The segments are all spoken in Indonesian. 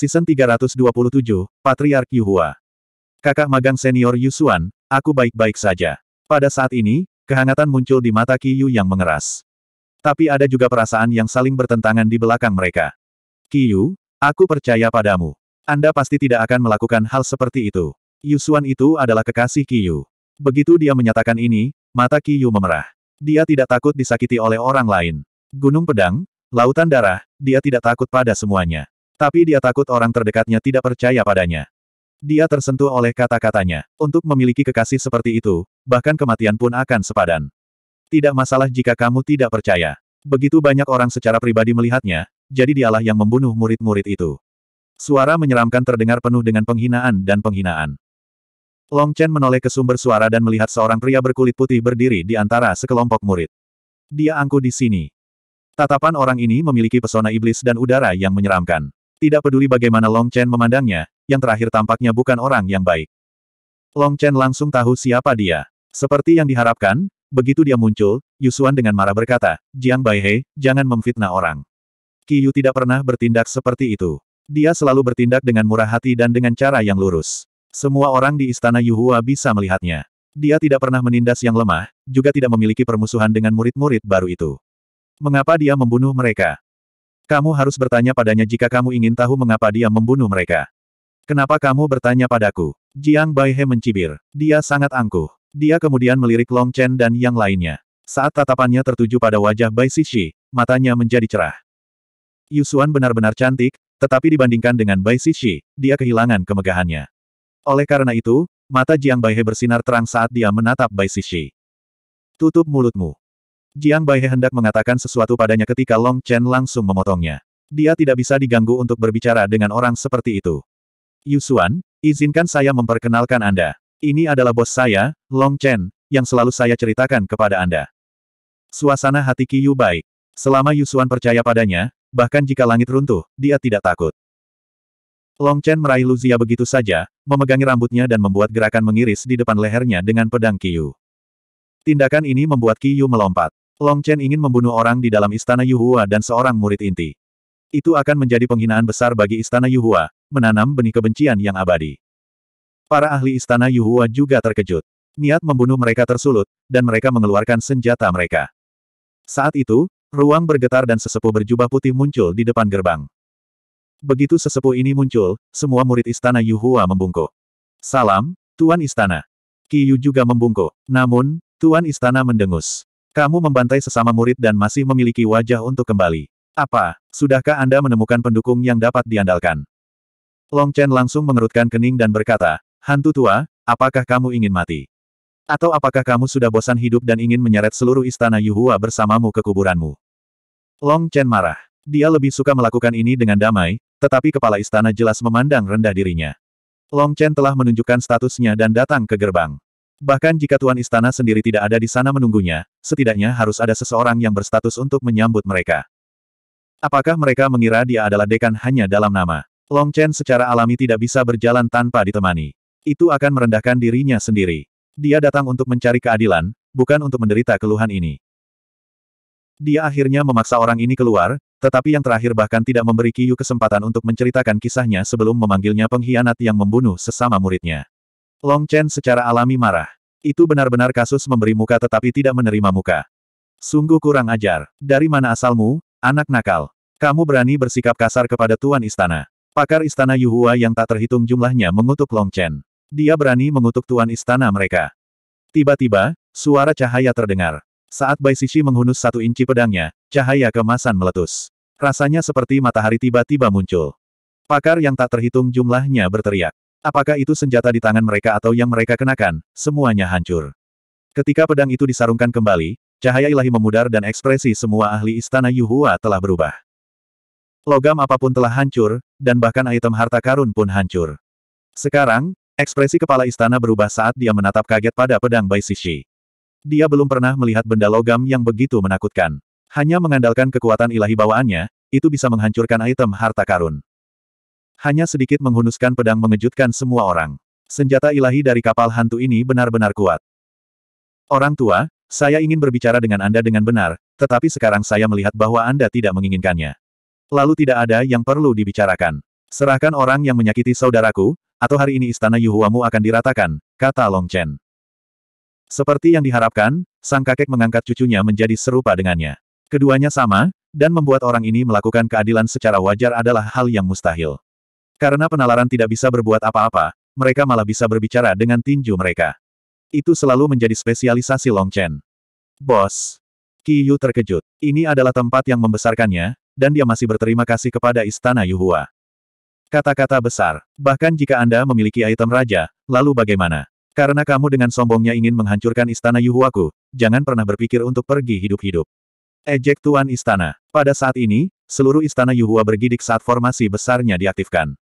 Season 327, Patriark Yuhua. Kakak magang senior Yusuan, aku baik-baik saja. Pada saat ini, kehangatan muncul di mata Kiyu yang mengeras. Tapi ada juga perasaan yang saling bertentangan di belakang mereka. Kiyu, aku percaya padamu. Anda pasti tidak akan melakukan hal seperti itu. Yusuan itu adalah kekasih Kiyu. Begitu dia menyatakan ini, mata Kiyu memerah. Dia tidak takut disakiti oleh orang lain. Gunung pedang, lautan darah, dia tidak takut pada semuanya. Tapi dia takut orang terdekatnya tidak percaya padanya. Dia tersentuh oleh kata-katanya. Untuk memiliki kekasih seperti itu, bahkan kematian pun akan sepadan. Tidak masalah jika kamu tidak percaya. Begitu banyak orang secara pribadi melihatnya, jadi dialah yang membunuh murid-murid itu. Suara menyeramkan terdengar penuh dengan penghinaan dan penghinaan. Long Chen menoleh ke sumber suara dan melihat seorang pria berkulit putih berdiri di antara sekelompok murid. Dia angkuh di sini. Tatapan orang ini memiliki pesona iblis dan udara yang menyeramkan. Tidak peduli bagaimana Long Chen memandangnya, yang terakhir tampaknya bukan orang yang baik. Long Chen langsung tahu siapa dia. Seperti yang diharapkan, begitu dia muncul, Yusuan dengan marah berkata, Jiang Baihe, jangan memfitnah orang. Yu tidak pernah bertindak seperti itu. Dia selalu bertindak dengan murah hati dan dengan cara yang lurus. Semua orang di istana Yuhua bisa melihatnya. Dia tidak pernah menindas yang lemah, juga tidak memiliki permusuhan dengan murid-murid baru itu. Mengapa dia membunuh mereka? Kamu harus bertanya padanya jika kamu ingin tahu mengapa dia membunuh mereka. Kenapa kamu bertanya padaku? Jiang Baihe mencibir. Dia sangat angkuh. Dia kemudian melirik Long Chen dan yang lainnya. Saat tatapannya tertuju pada wajah Bai Sishi, matanya menjadi cerah. Yusuan benar-benar cantik, tetapi dibandingkan dengan Bai Sishi, dia kehilangan kemegahannya. Oleh karena itu, mata Jiang Baihe bersinar terang saat dia menatap Bai Sishi. Tutup mulutmu. Jiang Baihe hendak mengatakan sesuatu padanya ketika Long Chen langsung memotongnya. Dia tidak bisa diganggu untuk berbicara dengan orang seperti itu. Yusuan, izinkan saya memperkenalkan Anda. Ini adalah bos saya, Long Chen, yang selalu saya ceritakan kepada Anda. Suasana hati Yu baik. Selama Yusuan percaya padanya, bahkan jika langit runtuh, dia tidak takut. Long Chen meraih Luzia begitu saja, memegangi rambutnya dan membuat gerakan mengiris di depan lehernya dengan pedang Qiyu. Tindakan ini membuat Qiyu melompat. Long Chen ingin membunuh orang di dalam istana Yuhua dan seorang murid inti. Itu akan menjadi penghinaan besar bagi istana Yuhua, menanam benih kebencian yang abadi. Para ahli istana Yuhua juga terkejut. Niat membunuh mereka tersulut, dan mereka mengeluarkan senjata mereka. Saat itu, ruang bergetar dan sesepuh berjubah putih muncul di depan gerbang. Begitu sesepuh ini muncul, semua murid istana Yuhua membungkuk. Salam, Tuan Istana. Kiyu juga membungkuk. Namun, Tuan Istana mendengus. Kamu membantai sesama murid dan masih memiliki wajah untuk kembali. Apa, sudahkah Anda menemukan pendukung yang dapat diandalkan? Long Chen langsung mengerutkan kening dan berkata, Hantu tua, apakah kamu ingin mati? Atau apakah kamu sudah bosan hidup dan ingin menyeret seluruh istana Yuhua bersamamu ke kuburanmu? Long Chen marah. Dia lebih suka melakukan ini dengan damai, tetapi kepala istana jelas memandang rendah dirinya. Long Chen telah menunjukkan statusnya dan datang ke gerbang. Bahkan jika Tuan Istana sendiri tidak ada di sana menunggunya, setidaknya harus ada seseorang yang berstatus untuk menyambut mereka. Apakah mereka mengira dia adalah dekan hanya dalam nama? Long Chen secara alami tidak bisa berjalan tanpa ditemani. Itu akan merendahkan dirinya sendiri. Dia datang untuk mencari keadilan, bukan untuk menderita keluhan ini. Dia akhirnya memaksa orang ini keluar, tetapi yang terakhir bahkan tidak memberi Kiyu kesempatan untuk menceritakan kisahnya sebelum memanggilnya pengkhianat yang membunuh sesama muridnya. Long Chen secara alami marah. Itu benar-benar kasus memberi muka tetapi tidak menerima muka. Sungguh kurang ajar. Dari mana asalmu, anak nakal? Kamu berani bersikap kasar kepada tuan istana. Pakar istana Yuhua yang tak terhitung jumlahnya mengutuk Long Chen. Dia berani mengutuk tuan istana mereka. Tiba-tiba, suara cahaya terdengar. Saat Bai Sishi menghunus satu inci pedangnya, cahaya kemasan meletus. Rasanya seperti matahari tiba-tiba muncul. Pakar yang tak terhitung jumlahnya berteriak. Apakah itu senjata di tangan mereka atau yang mereka kenakan, semuanya hancur. Ketika pedang itu disarungkan kembali, cahaya ilahi memudar dan ekspresi semua ahli istana Yuhua telah berubah. Logam apapun telah hancur, dan bahkan item harta karun pun hancur. Sekarang, ekspresi kepala istana berubah saat dia menatap kaget pada pedang Bai Sishi. Dia belum pernah melihat benda logam yang begitu menakutkan. Hanya mengandalkan kekuatan ilahi bawaannya, itu bisa menghancurkan item harta karun. Hanya sedikit menghunuskan pedang mengejutkan semua orang. Senjata ilahi dari kapal hantu ini benar-benar kuat. Orang tua, saya ingin berbicara dengan Anda dengan benar, tetapi sekarang saya melihat bahwa Anda tidak menginginkannya. Lalu tidak ada yang perlu dibicarakan. Serahkan orang yang menyakiti saudaraku, atau hari ini istana Yuhuamu akan diratakan, kata Long Chen. Seperti yang diharapkan, sang kakek mengangkat cucunya menjadi serupa dengannya. Keduanya sama, dan membuat orang ini melakukan keadilan secara wajar adalah hal yang mustahil. Karena penalaran tidak bisa berbuat apa-apa, mereka malah bisa berbicara dengan tinju mereka. Itu selalu menjadi spesialisasi Long Chen. Bos. Yu terkejut. Ini adalah tempat yang membesarkannya, dan dia masih berterima kasih kepada Istana Yuhua. Kata-kata besar. Bahkan jika Anda memiliki item raja, lalu bagaimana? Karena kamu dengan sombongnya ingin menghancurkan Istana Yuhuaku, jangan pernah berpikir untuk pergi hidup-hidup. Ejek Tuan Istana. Pada saat ini, seluruh Istana Yuhua bergidik saat formasi besarnya diaktifkan.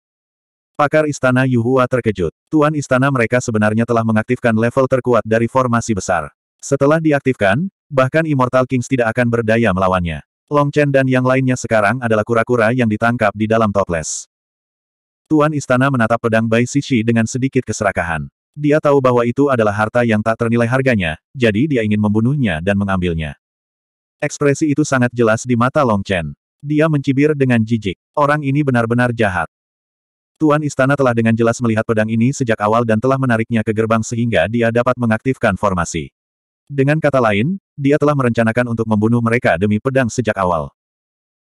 Pakar Istana Yuhua terkejut. Tuan Istana mereka sebenarnya telah mengaktifkan level terkuat dari formasi besar. Setelah diaktifkan, bahkan Immortal Kings tidak akan berdaya melawannya. Long Chen dan yang lainnya sekarang adalah kura-kura yang ditangkap di dalam toples. Tuan Istana menatap pedang Bai Shishi dengan sedikit keserakahan. Dia tahu bahwa itu adalah harta yang tak ternilai harganya, jadi dia ingin membunuhnya dan mengambilnya. Ekspresi itu sangat jelas di mata Long Chen. Dia mencibir dengan jijik. Orang ini benar-benar jahat. Tuan Istana telah dengan jelas melihat pedang ini sejak awal dan telah menariknya ke gerbang sehingga dia dapat mengaktifkan formasi. Dengan kata lain, dia telah merencanakan untuk membunuh mereka demi pedang sejak awal.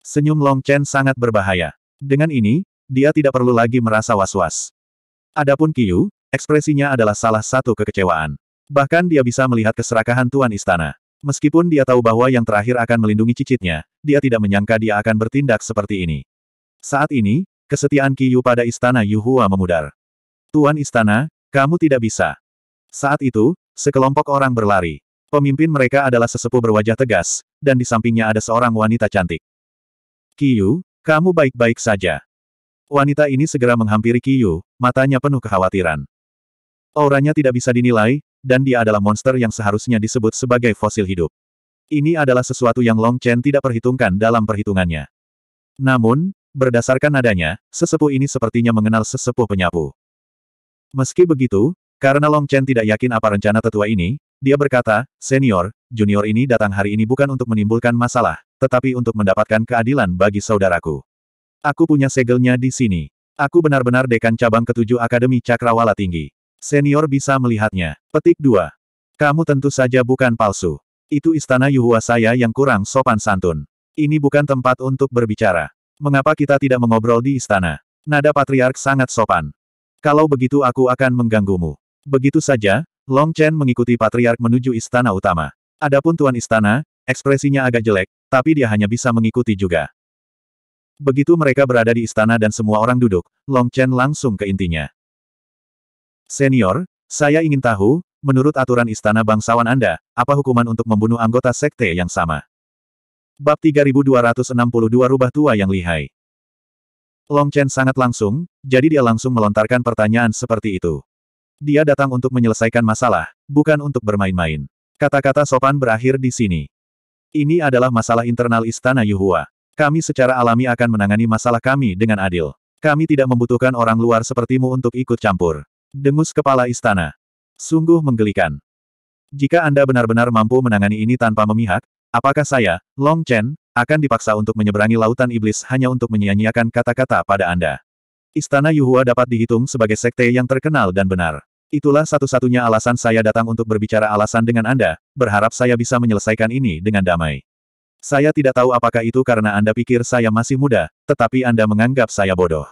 Senyum Long Chen sangat berbahaya. Dengan ini, dia tidak perlu lagi merasa was-was. Adapun Yu, ekspresinya adalah salah satu kekecewaan. Bahkan dia bisa melihat keserakahan Tuan Istana. Meskipun dia tahu bahwa yang terakhir akan melindungi cicitnya, dia tidak menyangka dia akan bertindak seperti ini. Saat ini, Kesetiaan Yu pada istana Yuhua memudar. Tuan istana, kamu tidak bisa. Saat itu, sekelompok orang berlari. Pemimpin mereka adalah sesepuh berwajah tegas, dan di sampingnya ada seorang wanita cantik. Yu, kamu baik-baik saja. Wanita ini segera menghampiri Yu, matanya penuh kekhawatiran. Auranya tidak bisa dinilai, dan dia adalah monster yang seharusnya disebut sebagai fosil hidup. Ini adalah sesuatu yang Long Chen tidak perhitungkan dalam perhitungannya. Namun, Berdasarkan nadanya, sesepuh ini sepertinya mengenal sesepuh penyapu. Meski begitu, karena Long Chen tidak yakin apa rencana tetua ini, dia berkata, Senior, junior ini datang hari ini bukan untuk menimbulkan masalah, tetapi untuk mendapatkan keadilan bagi saudaraku. Aku punya segelnya di sini. Aku benar-benar dekan cabang ketujuh Akademi Cakrawala Tinggi. Senior bisa melihatnya. Petik 2. Kamu tentu saja bukan palsu. Itu istana Yuhua saya yang kurang sopan santun. Ini bukan tempat untuk berbicara. Mengapa kita tidak mengobrol di istana? Nada patriark sangat sopan. Kalau begitu aku akan mengganggumu. Begitu saja, Long Chen mengikuti patriark menuju istana utama. Adapun tuan istana, ekspresinya agak jelek, tapi dia hanya bisa mengikuti juga. Begitu mereka berada di istana dan semua orang duduk, Long Chen langsung ke intinya. Senior, saya ingin tahu, menurut aturan istana bangsawan Anda, apa hukuman untuk membunuh anggota sekte yang sama? Bab 3262 Rubah Tua Yang Lihai Long Chen sangat langsung, jadi dia langsung melontarkan pertanyaan seperti itu. Dia datang untuk menyelesaikan masalah, bukan untuk bermain-main. Kata-kata sopan berakhir di sini. Ini adalah masalah internal Istana Yuhua. Kami secara alami akan menangani masalah kami dengan adil. Kami tidak membutuhkan orang luar sepertimu untuk ikut campur. Dengus kepala istana. Sungguh menggelikan. Jika Anda benar-benar mampu menangani ini tanpa memihak, Apakah saya, Long Chen, akan dipaksa untuk menyeberangi lautan iblis hanya untuk menyia-nyiakan kata-kata pada Anda? Istana Yuhua dapat dihitung sebagai sekte yang terkenal dan benar. Itulah satu-satunya alasan saya datang untuk berbicara alasan dengan Anda, berharap saya bisa menyelesaikan ini dengan damai. Saya tidak tahu apakah itu karena Anda pikir saya masih muda, tetapi Anda menganggap saya bodoh.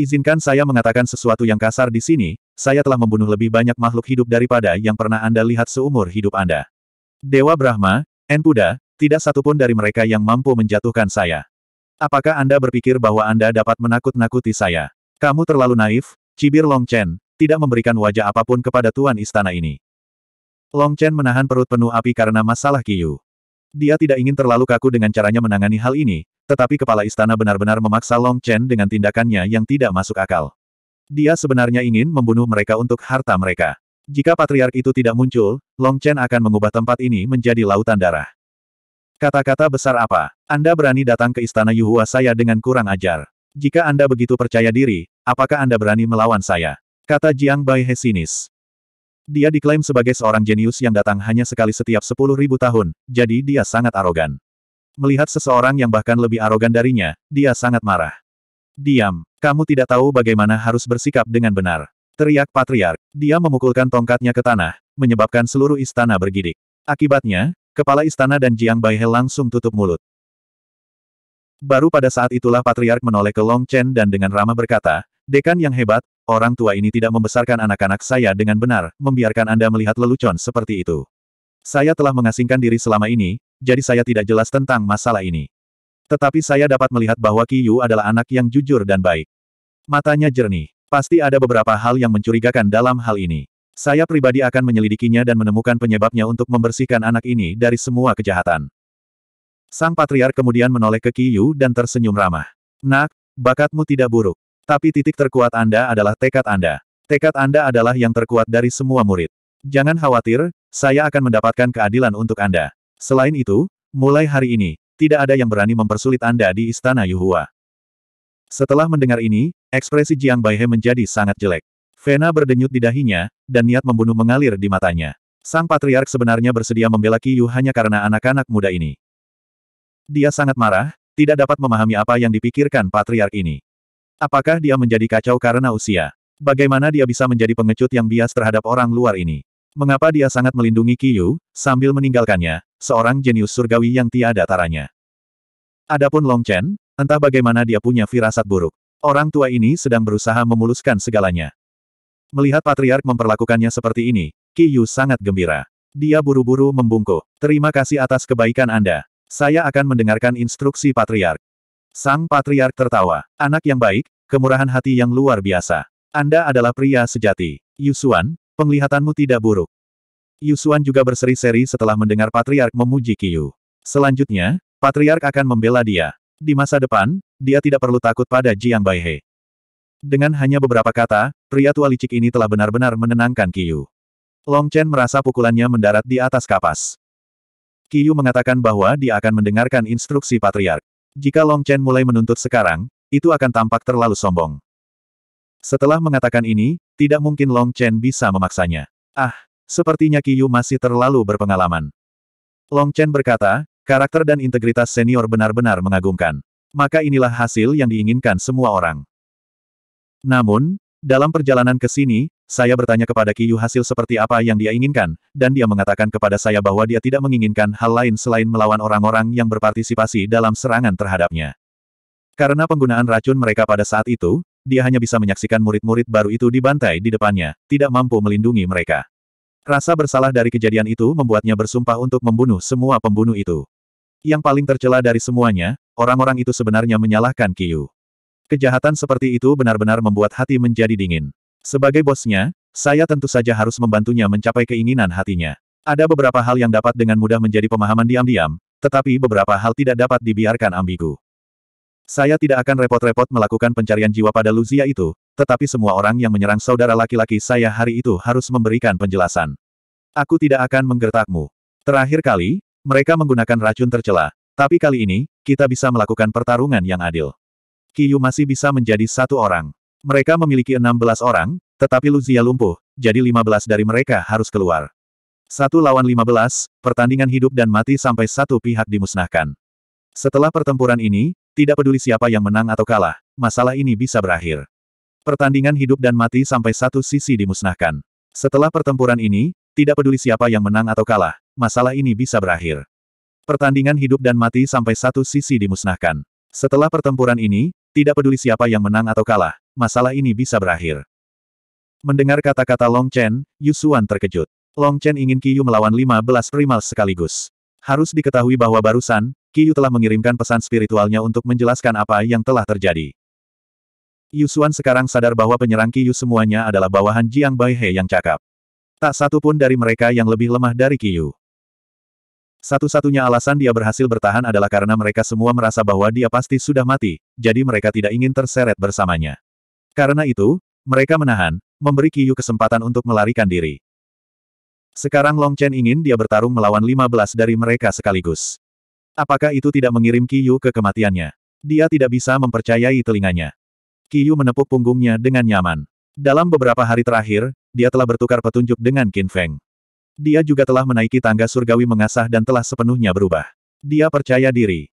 Izinkan saya mengatakan sesuatu yang kasar di sini, saya telah membunuh lebih banyak makhluk hidup daripada yang pernah Anda lihat seumur hidup Anda. Dewa Brahma, Enpuda, tidak satupun dari mereka yang mampu menjatuhkan saya. Apakah Anda berpikir bahwa Anda dapat menakut-nakuti saya? Kamu terlalu naif, cibir Long Chen, tidak memberikan wajah apapun kepada Tuan Istana ini. Long Chen menahan perut penuh api karena masalah Kiyu. Dia tidak ingin terlalu kaku dengan caranya menangani hal ini, tetapi kepala istana benar-benar memaksa Long Chen dengan tindakannya yang tidak masuk akal. Dia sebenarnya ingin membunuh mereka untuk harta mereka. Jika patriark itu tidak muncul, Long Chen akan mengubah tempat ini menjadi lautan darah. Kata-kata besar apa? Anda berani datang ke istana Yuhua saya dengan kurang ajar. Jika Anda begitu percaya diri, apakah Anda berani melawan saya? Kata Jiang Bai He sinis. Dia diklaim sebagai seorang jenius yang datang hanya sekali setiap sepuluh ribu tahun, jadi dia sangat arogan. Melihat seseorang yang bahkan lebih arogan darinya, dia sangat marah. Diam, kamu tidak tahu bagaimana harus bersikap dengan benar. Teriak Patriark, dia memukulkan tongkatnya ke tanah, menyebabkan seluruh istana bergidik. Akibatnya, kepala istana dan Jiang Baihe langsung tutup mulut. Baru pada saat itulah Patriark menoleh ke Long Chen dan dengan ramah berkata, Dekan yang hebat, orang tua ini tidak membesarkan anak-anak saya dengan benar, membiarkan Anda melihat lelucon seperti itu. Saya telah mengasingkan diri selama ini, jadi saya tidak jelas tentang masalah ini. Tetapi saya dapat melihat bahwa Qiyu adalah anak yang jujur dan baik. Matanya jernih. Pasti ada beberapa hal yang mencurigakan dalam hal ini. Saya pribadi akan menyelidikinya dan menemukan penyebabnya untuk membersihkan anak ini dari semua kejahatan. Sang patriar kemudian menoleh ke Kiyu dan tersenyum ramah. Nak, bakatmu tidak buruk. Tapi titik terkuat Anda adalah tekad Anda. Tekad Anda adalah yang terkuat dari semua murid. Jangan khawatir, saya akan mendapatkan keadilan untuk Anda. Selain itu, mulai hari ini, tidak ada yang berani mempersulit Anda di Istana Yuhua. Setelah mendengar ini, Ekspresi Jiang Baihe menjadi sangat jelek. Vena berdenyut di dahinya, dan niat membunuh mengalir di matanya. Sang patriark sebenarnya bersedia membela Qiyu hanya karena anak-anak muda ini. Dia sangat marah, tidak dapat memahami apa yang dipikirkan patriark ini. Apakah dia menjadi kacau karena usia? Bagaimana dia bisa menjadi pengecut yang bias terhadap orang luar ini? Mengapa dia sangat melindungi Qiyu, sambil meninggalkannya, seorang jenius surgawi yang tiada taranya? Adapun Long Chen, entah bagaimana dia punya firasat buruk. Orang tua ini sedang berusaha memuluskan segalanya. Melihat patriark memperlakukannya seperti ini, Ki Yu sangat gembira. Dia buru-buru membungkuk. Terima kasih atas kebaikan Anda. Saya akan mendengarkan instruksi patriark. Sang patriark tertawa. Anak yang baik, kemurahan hati yang luar biasa. Anda adalah pria sejati. Yusuan, penglihatanmu tidak buruk. Yusuan juga berseri-seri setelah mendengar patriark memuji Kiyu. Selanjutnya, patriark akan membela dia. Di masa depan, dia tidak perlu takut pada Jiang Baihe. Dengan hanya beberapa kata, pria tua licik ini telah benar-benar menenangkan Yu. Long Chen merasa pukulannya mendarat di atas kapas. Yu mengatakan bahwa dia akan mendengarkan instruksi patriark. Jika Long Chen mulai menuntut sekarang, itu akan tampak terlalu sombong. Setelah mengatakan ini, tidak mungkin Long Chen bisa memaksanya. Ah, sepertinya Yu masih terlalu berpengalaman. Long Chen berkata, Karakter dan integritas senior benar-benar mengagumkan. Maka inilah hasil yang diinginkan semua orang. Namun, dalam perjalanan ke sini, saya bertanya kepada Kiyu hasil seperti apa yang dia inginkan, dan dia mengatakan kepada saya bahwa dia tidak menginginkan hal lain selain melawan orang-orang yang berpartisipasi dalam serangan terhadapnya. Karena penggunaan racun mereka pada saat itu, dia hanya bisa menyaksikan murid-murid baru itu dibantai di depannya, tidak mampu melindungi mereka. Rasa bersalah dari kejadian itu membuatnya bersumpah untuk membunuh semua pembunuh itu. Yang paling tercela dari semuanya, orang-orang itu sebenarnya menyalahkan Kiyu. Kejahatan seperti itu benar-benar membuat hati menjadi dingin. Sebagai bosnya, saya tentu saja harus membantunya mencapai keinginan hatinya. Ada beberapa hal yang dapat dengan mudah menjadi pemahaman diam-diam, tetapi beberapa hal tidak dapat dibiarkan ambigu. Saya tidak akan repot-repot melakukan pencarian jiwa pada Luzia itu, tetapi semua orang yang menyerang saudara laki-laki saya hari itu harus memberikan penjelasan. Aku tidak akan menggertakmu. Terakhir kali, mereka menggunakan racun tercela, tapi kali ini, kita bisa melakukan pertarungan yang adil. Kiyu masih bisa menjadi satu orang. Mereka memiliki 16 orang, tetapi Luzia lumpuh, jadi 15 dari mereka harus keluar. Satu lawan 15, pertandingan hidup dan mati sampai satu pihak dimusnahkan. Setelah pertempuran ini, tidak peduli siapa yang menang atau kalah, masalah ini bisa berakhir. Pertandingan hidup dan mati sampai satu sisi dimusnahkan. Setelah pertempuran ini, tidak peduli siapa yang menang atau kalah, masalah ini bisa berakhir. Pertandingan hidup dan mati sampai satu sisi dimusnahkan. Setelah pertempuran ini, tidak peduli siapa yang menang atau kalah, masalah ini bisa berakhir. Mendengar kata-kata Long Chen, Yusuan terkejut. Long Chen ingin Qiyu melawan 15 primal sekaligus. Harus diketahui bahwa barusan, Qiyu telah mengirimkan pesan spiritualnya untuk menjelaskan apa yang telah terjadi. Yusuan sekarang sadar bahwa penyerang Qiyu semuanya adalah bawahan Jiang Baihe yang cakap. Tak satu pun dari mereka yang lebih lemah dari Qiyu. Satu-satunya alasan dia berhasil bertahan adalah karena mereka semua merasa bahwa dia pasti sudah mati, jadi mereka tidak ingin terseret bersamanya. Karena itu, mereka menahan, memberi Kiyu kesempatan untuk melarikan diri. Sekarang Long Chen ingin dia bertarung melawan 15 dari mereka sekaligus. Apakah itu tidak mengirim Kiyu ke kematiannya? Dia tidak bisa mempercayai telinganya. Kiyu menepuk punggungnya dengan nyaman. Dalam beberapa hari terakhir, dia telah bertukar petunjuk dengan Qin Feng. Dia juga telah menaiki tangga surgawi mengasah dan telah sepenuhnya berubah. Dia percaya diri.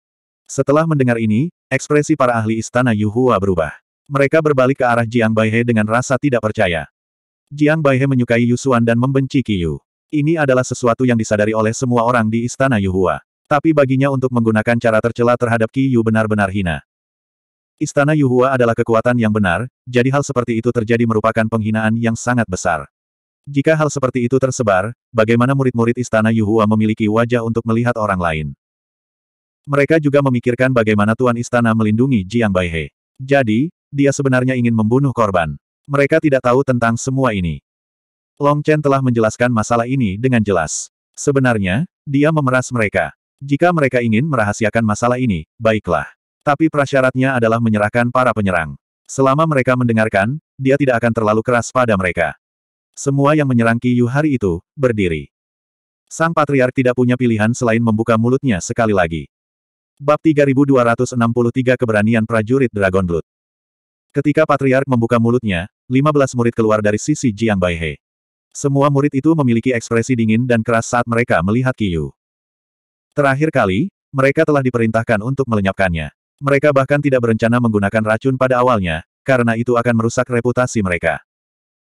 Setelah mendengar ini, ekspresi para ahli istana Yuhua berubah. Mereka berbalik ke arah Jiang Baihe dengan rasa tidak percaya. Jiang Baihe menyukai Yusuan dan membenci Qiyu. Ini adalah sesuatu yang disadari oleh semua orang di istana Yuhua. Tapi baginya untuk menggunakan cara tercela terhadap Qiyu benar-benar hina. Istana Yuhua adalah kekuatan yang benar, jadi hal seperti itu terjadi merupakan penghinaan yang sangat besar. Jika hal seperti itu tersebar, bagaimana murid-murid istana Yuhua memiliki wajah untuk melihat orang lain? Mereka juga memikirkan bagaimana Tuan Istana melindungi Jiang Baihe. Jadi, dia sebenarnya ingin membunuh korban. Mereka tidak tahu tentang semua ini. Long Chen telah menjelaskan masalah ini dengan jelas. Sebenarnya, dia memeras mereka. Jika mereka ingin merahasiakan masalah ini, baiklah. Tapi prasyaratnya adalah menyerahkan para penyerang. Selama mereka mendengarkan, dia tidak akan terlalu keras pada mereka. Semua yang menyerang Qiyu hari itu, berdiri. Sang Patriark tidak punya pilihan selain membuka mulutnya sekali lagi. Bab 3263 Keberanian Prajurit Dragon Blood Ketika Patriark membuka mulutnya, 15 murid keluar dari sisi Jiang Baihe. Semua murid itu memiliki ekspresi dingin dan keras saat mereka melihat Qiyu. Terakhir kali, mereka telah diperintahkan untuk melenyapkannya. Mereka bahkan tidak berencana menggunakan racun pada awalnya, karena itu akan merusak reputasi mereka.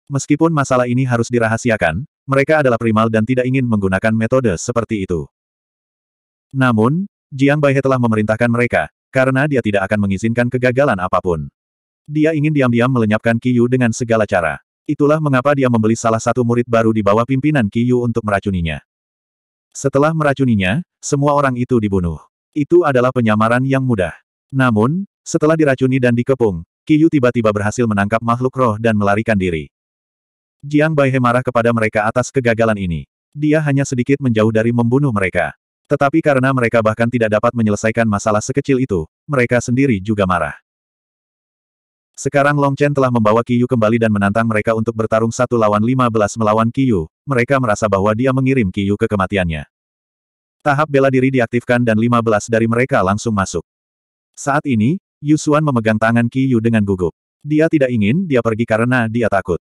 Meskipun masalah ini harus dirahasiakan, mereka adalah primal dan tidak ingin menggunakan metode seperti itu. Namun, Jiang Baihe telah memerintahkan mereka, karena dia tidak akan mengizinkan kegagalan apapun. Dia ingin diam-diam melenyapkan Yu dengan segala cara. Itulah mengapa dia membeli salah satu murid baru di bawah pimpinan Yu untuk meracuninya. Setelah meracuninya, semua orang itu dibunuh. Itu adalah penyamaran yang mudah. Namun, setelah diracuni dan dikepung, Yu tiba-tiba berhasil menangkap makhluk roh dan melarikan diri. Jiang Baihe marah kepada mereka atas kegagalan ini. Dia hanya sedikit menjauh dari membunuh mereka. Tetapi karena mereka bahkan tidak dapat menyelesaikan masalah sekecil itu, mereka sendiri juga marah. Sekarang Long Chen telah membawa Qiyu kembali dan menantang mereka untuk bertarung satu lawan 15 melawan Qiyu, mereka merasa bahwa dia mengirim Qiyu ke kematiannya. Tahap bela diri diaktifkan dan 15 dari mereka langsung masuk. Saat ini, Yusuan memegang tangan Qiyu dengan gugup. Dia tidak ingin dia pergi karena dia takut.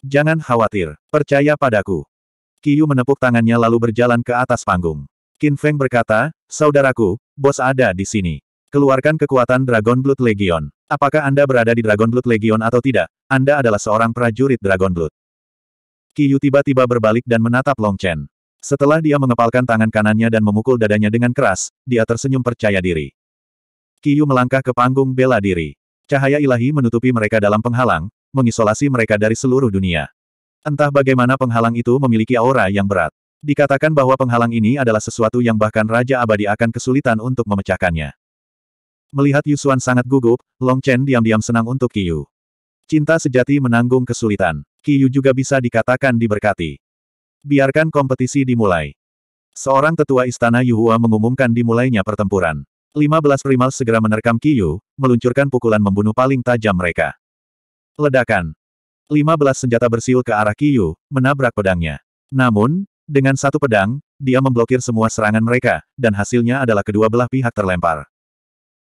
Jangan khawatir, percaya padaku. Kiyu menepuk tangannya lalu berjalan ke atas panggung. Qin Feng berkata, Saudaraku, bos ada di sini. Keluarkan kekuatan Dragon Blood Legion. Apakah Anda berada di Dragon Blood Legion atau tidak, Anda adalah seorang prajurit Dragon Blood. Kiyu tiba-tiba berbalik dan menatap Long Chen. Setelah dia mengepalkan tangan kanannya dan memukul dadanya dengan keras, dia tersenyum percaya diri. Kiyu melangkah ke panggung bela diri. Cahaya ilahi menutupi mereka dalam penghalang, mengisolasi mereka dari seluruh dunia. Entah bagaimana penghalang itu memiliki aura yang berat. Dikatakan bahwa penghalang ini adalah sesuatu yang bahkan Raja Abadi akan kesulitan untuk memecahkannya. Melihat Yusuan sangat gugup, Long Chen diam-diam senang untuk Kiyu. Cinta sejati menanggung kesulitan. Kiyu juga bisa dikatakan diberkati. Biarkan kompetisi dimulai. Seorang tetua istana Yuhua mengumumkan dimulainya pertempuran. 15 primal segera menerkam Kiyu, meluncurkan pukulan membunuh paling tajam mereka. Ledakan. 15 senjata bersiul ke arah Kiyu, menabrak pedangnya. Namun, dengan satu pedang, dia memblokir semua serangan mereka, dan hasilnya adalah kedua belah pihak terlempar.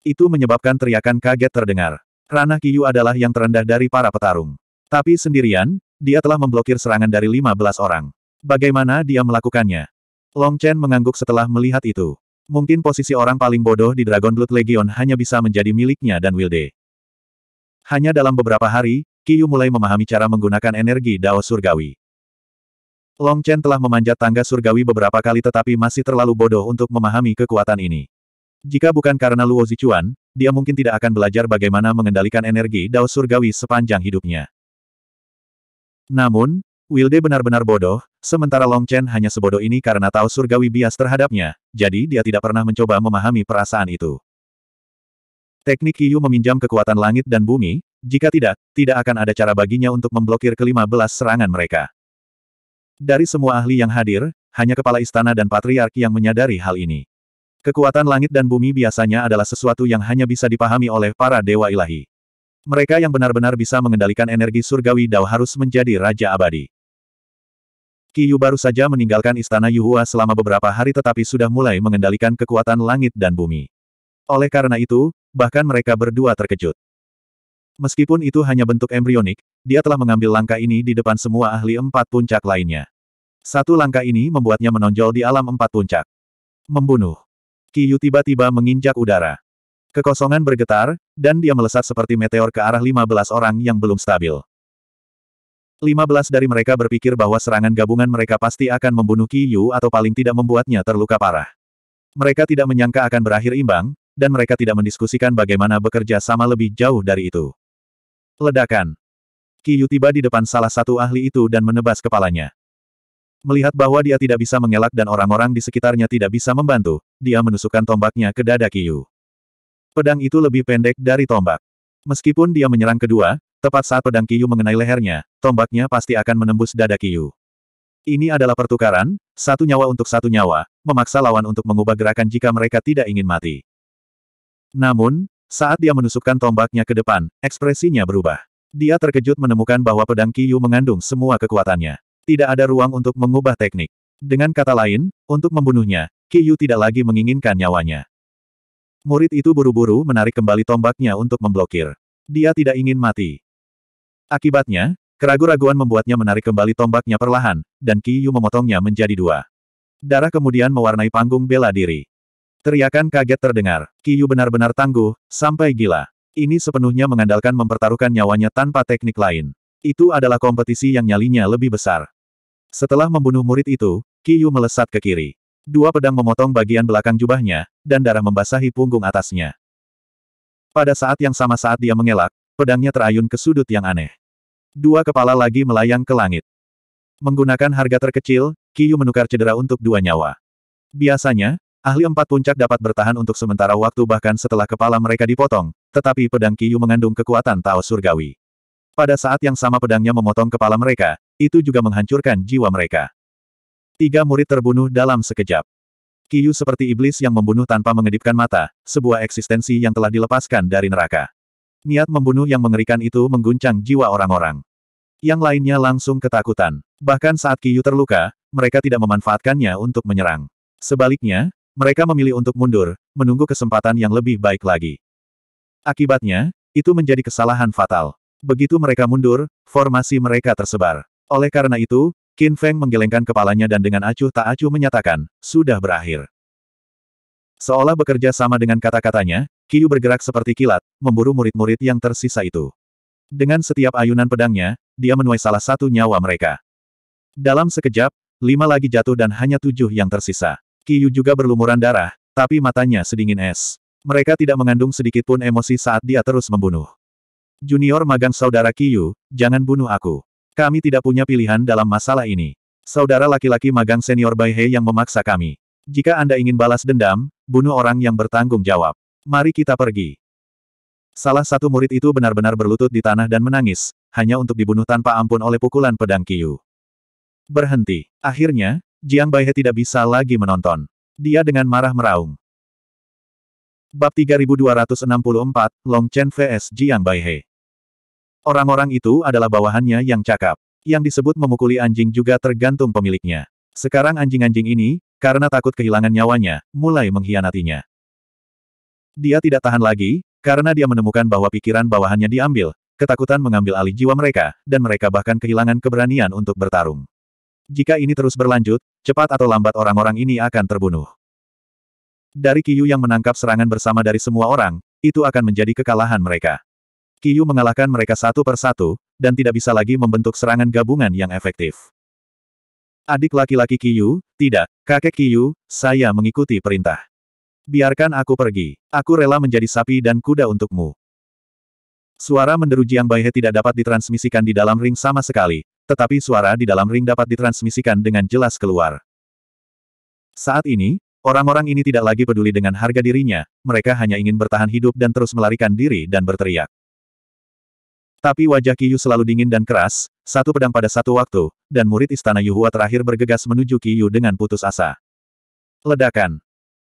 Itu menyebabkan teriakan kaget terdengar. Ranah Kiyu adalah yang terendah dari para petarung. Tapi sendirian, dia telah memblokir serangan dari 15 orang. Bagaimana dia melakukannya? Long Chen mengangguk setelah melihat itu. Mungkin posisi orang paling bodoh di Dragon Blood Legion hanya bisa menjadi miliknya dan Wilde. Hanya dalam beberapa hari, Yu mulai memahami cara menggunakan energi Dao Surgawi. Long Chen telah memanjat tangga surgawi beberapa kali tetapi masih terlalu bodoh untuk memahami kekuatan ini. Jika bukan karena Luo Zichuan, dia mungkin tidak akan belajar bagaimana mengendalikan energi Dao Surgawi sepanjang hidupnya. Namun, Wilde benar-benar bodoh, sementara Long Chen hanya sebodoh ini karena tahu surgawi bias terhadapnya, jadi dia tidak pernah mencoba memahami perasaan itu. Teknik Yu meminjam kekuatan langit dan bumi, jika tidak, tidak akan ada cara baginya untuk memblokir kelima belas serangan mereka. Dari semua ahli yang hadir, hanya kepala istana dan patriark yang menyadari hal ini. Kekuatan langit dan bumi biasanya adalah sesuatu yang hanya bisa dipahami oleh para dewa ilahi. Mereka yang benar-benar bisa mengendalikan energi surgawi Dao harus menjadi raja abadi. Kiyu baru saja meninggalkan istana Yuhua selama beberapa hari tetapi sudah mulai mengendalikan kekuatan langit dan bumi. Oleh karena itu, bahkan mereka berdua terkejut. Meskipun itu hanya bentuk embrionik, dia telah mengambil langkah ini di depan semua ahli empat puncak lainnya. Satu langkah ini membuatnya menonjol di alam empat puncak. Membunuh. Kiyu tiba-tiba menginjak udara. Kekosongan bergetar, dan dia melesat seperti meteor ke arah 15 orang yang belum stabil. 15 dari mereka berpikir bahwa serangan gabungan mereka pasti akan membunuh Kiyu atau paling tidak membuatnya terluka parah. Mereka tidak menyangka akan berakhir imbang, dan mereka tidak mendiskusikan bagaimana bekerja sama lebih jauh dari itu. Ledakan. Kiyu tiba di depan salah satu ahli itu dan menebas kepalanya. Melihat bahwa dia tidak bisa mengelak dan orang-orang di sekitarnya tidak bisa membantu, dia menusukkan tombaknya ke dada Kiyu. Pedang itu lebih pendek dari tombak. Meskipun dia menyerang kedua, tepat saat pedang Kiyu mengenai lehernya, tombaknya pasti akan menembus dada Kiyu. Ini adalah pertukaran, satu nyawa untuk satu nyawa, memaksa lawan untuk mengubah gerakan jika mereka tidak ingin mati. Namun, saat dia menusukkan tombaknya ke depan, ekspresinya berubah. Dia terkejut menemukan bahwa pedang Kiyu mengandung semua kekuatannya. Tidak ada ruang untuk mengubah teknik. Dengan kata lain, untuk membunuhnya, Kiyu tidak lagi menginginkan nyawanya. Murid itu buru-buru menarik kembali tombaknya untuk memblokir. Dia tidak ingin mati. Akibatnya, keraguan-raguan membuatnya menarik kembali tombaknya perlahan, dan Kiyu memotongnya menjadi dua. Darah kemudian mewarnai panggung bela diri. Teriakan kaget terdengar. Kiyu benar-benar tangguh, sampai gila. Ini sepenuhnya mengandalkan mempertaruhkan nyawanya tanpa teknik lain. Itu adalah kompetisi yang nyalinya lebih besar. Setelah membunuh murid itu, Kiyu melesat ke kiri. Dua pedang memotong bagian belakang jubahnya, dan darah membasahi punggung atasnya. Pada saat yang sama saat dia mengelak, pedangnya terayun ke sudut yang aneh. Dua kepala lagi melayang ke langit. Menggunakan harga terkecil, Kiyu menukar cedera untuk dua nyawa. Biasanya, Ahli empat puncak dapat bertahan untuk sementara waktu bahkan setelah kepala mereka dipotong, tetapi pedang Kiyu mengandung kekuatan Tao Surgawi. Pada saat yang sama pedangnya memotong kepala mereka, itu juga menghancurkan jiwa mereka. Tiga murid terbunuh dalam sekejap. Kiyu seperti iblis yang membunuh tanpa mengedipkan mata, sebuah eksistensi yang telah dilepaskan dari neraka. Niat membunuh yang mengerikan itu mengguncang jiwa orang-orang. Yang lainnya langsung ketakutan. Bahkan saat Kiyu terluka, mereka tidak memanfaatkannya untuk menyerang. Sebaliknya, mereka memilih untuk mundur, menunggu kesempatan yang lebih baik lagi. Akibatnya, itu menjadi kesalahan fatal. Begitu mereka mundur, formasi mereka tersebar. Oleh karena itu, Qin Feng menggelengkan kepalanya dan dengan acuh tak acuh menyatakan, sudah berakhir. Seolah bekerja sama dengan kata-katanya, Kiyu bergerak seperti kilat, memburu murid-murid yang tersisa itu. Dengan setiap ayunan pedangnya, dia menuai salah satu nyawa mereka. Dalam sekejap, lima lagi jatuh dan hanya tujuh yang tersisa. Kiyu juga berlumuran darah, tapi matanya sedingin es. Mereka tidak mengandung sedikit pun emosi saat dia terus membunuh. Junior magang saudara Kiyu, jangan bunuh aku. Kami tidak punya pilihan dalam masalah ini. Saudara laki-laki magang senior Bai He yang memaksa kami. Jika Anda ingin balas dendam, bunuh orang yang bertanggung jawab. Mari kita pergi. Salah satu murid itu benar-benar berlutut di tanah dan menangis, hanya untuk dibunuh tanpa ampun oleh pukulan pedang Kiyu. Berhenti. Akhirnya, Jiang Baihe tidak bisa lagi menonton. Dia dengan marah meraung. Bab 3264, Long Chen vs Jiang Baihe. Orang-orang itu adalah bawahannya yang cakap. Yang disebut memukuli anjing juga tergantung pemiliknya. Sekarang anjing-anjing ini, karena takut kehilangan nyawanya, mulai mengkhianatinya. Dia tidak tahan lagi, karena dia menemukan bahwa pikiran bawahannya diambil, ketakutan mengambil alih jiwa mereka, dan mereka bahkan kehilangan keberanian untuk bertarung. Jika ini terus berlanjut, cepat atau lambat orang-orang ini akan terbunuh. Dari Kiyu yang menangkap serangan bersama dari semua orang, itu akan menjadi kekalahan mereka. Kiyu mengalahkan mereka satu per satu, dan tidak bisa lagi membentuk serangan gabungan yang efektif. Adik laki-laki Kiyu, tidak, kakek Kiyu, saya mengikuti perintah. Biarkan aku pergi. Aku rela menjadi sapi dan kuda untukmu. Suara menderu Jiang Baihe tidak dapat ditransmisikan di dalam ring sama sekali, tetapi suara di dalam ring dapat ditransmisikan dengan jelas keluar. Saat ini, orang-orang ini tidak lagi peduli dengan harga dirinya, mereka hanya ingin bertahan hidup dan terus melarikan diri dan berteriak. Tapi wajah Kiyu selalu dingin dan keras, satu pedang pada satu waktu, dan murid istana Yuhua terakhir bergegas menuju Kiyu dengan putus asa. Ledakan.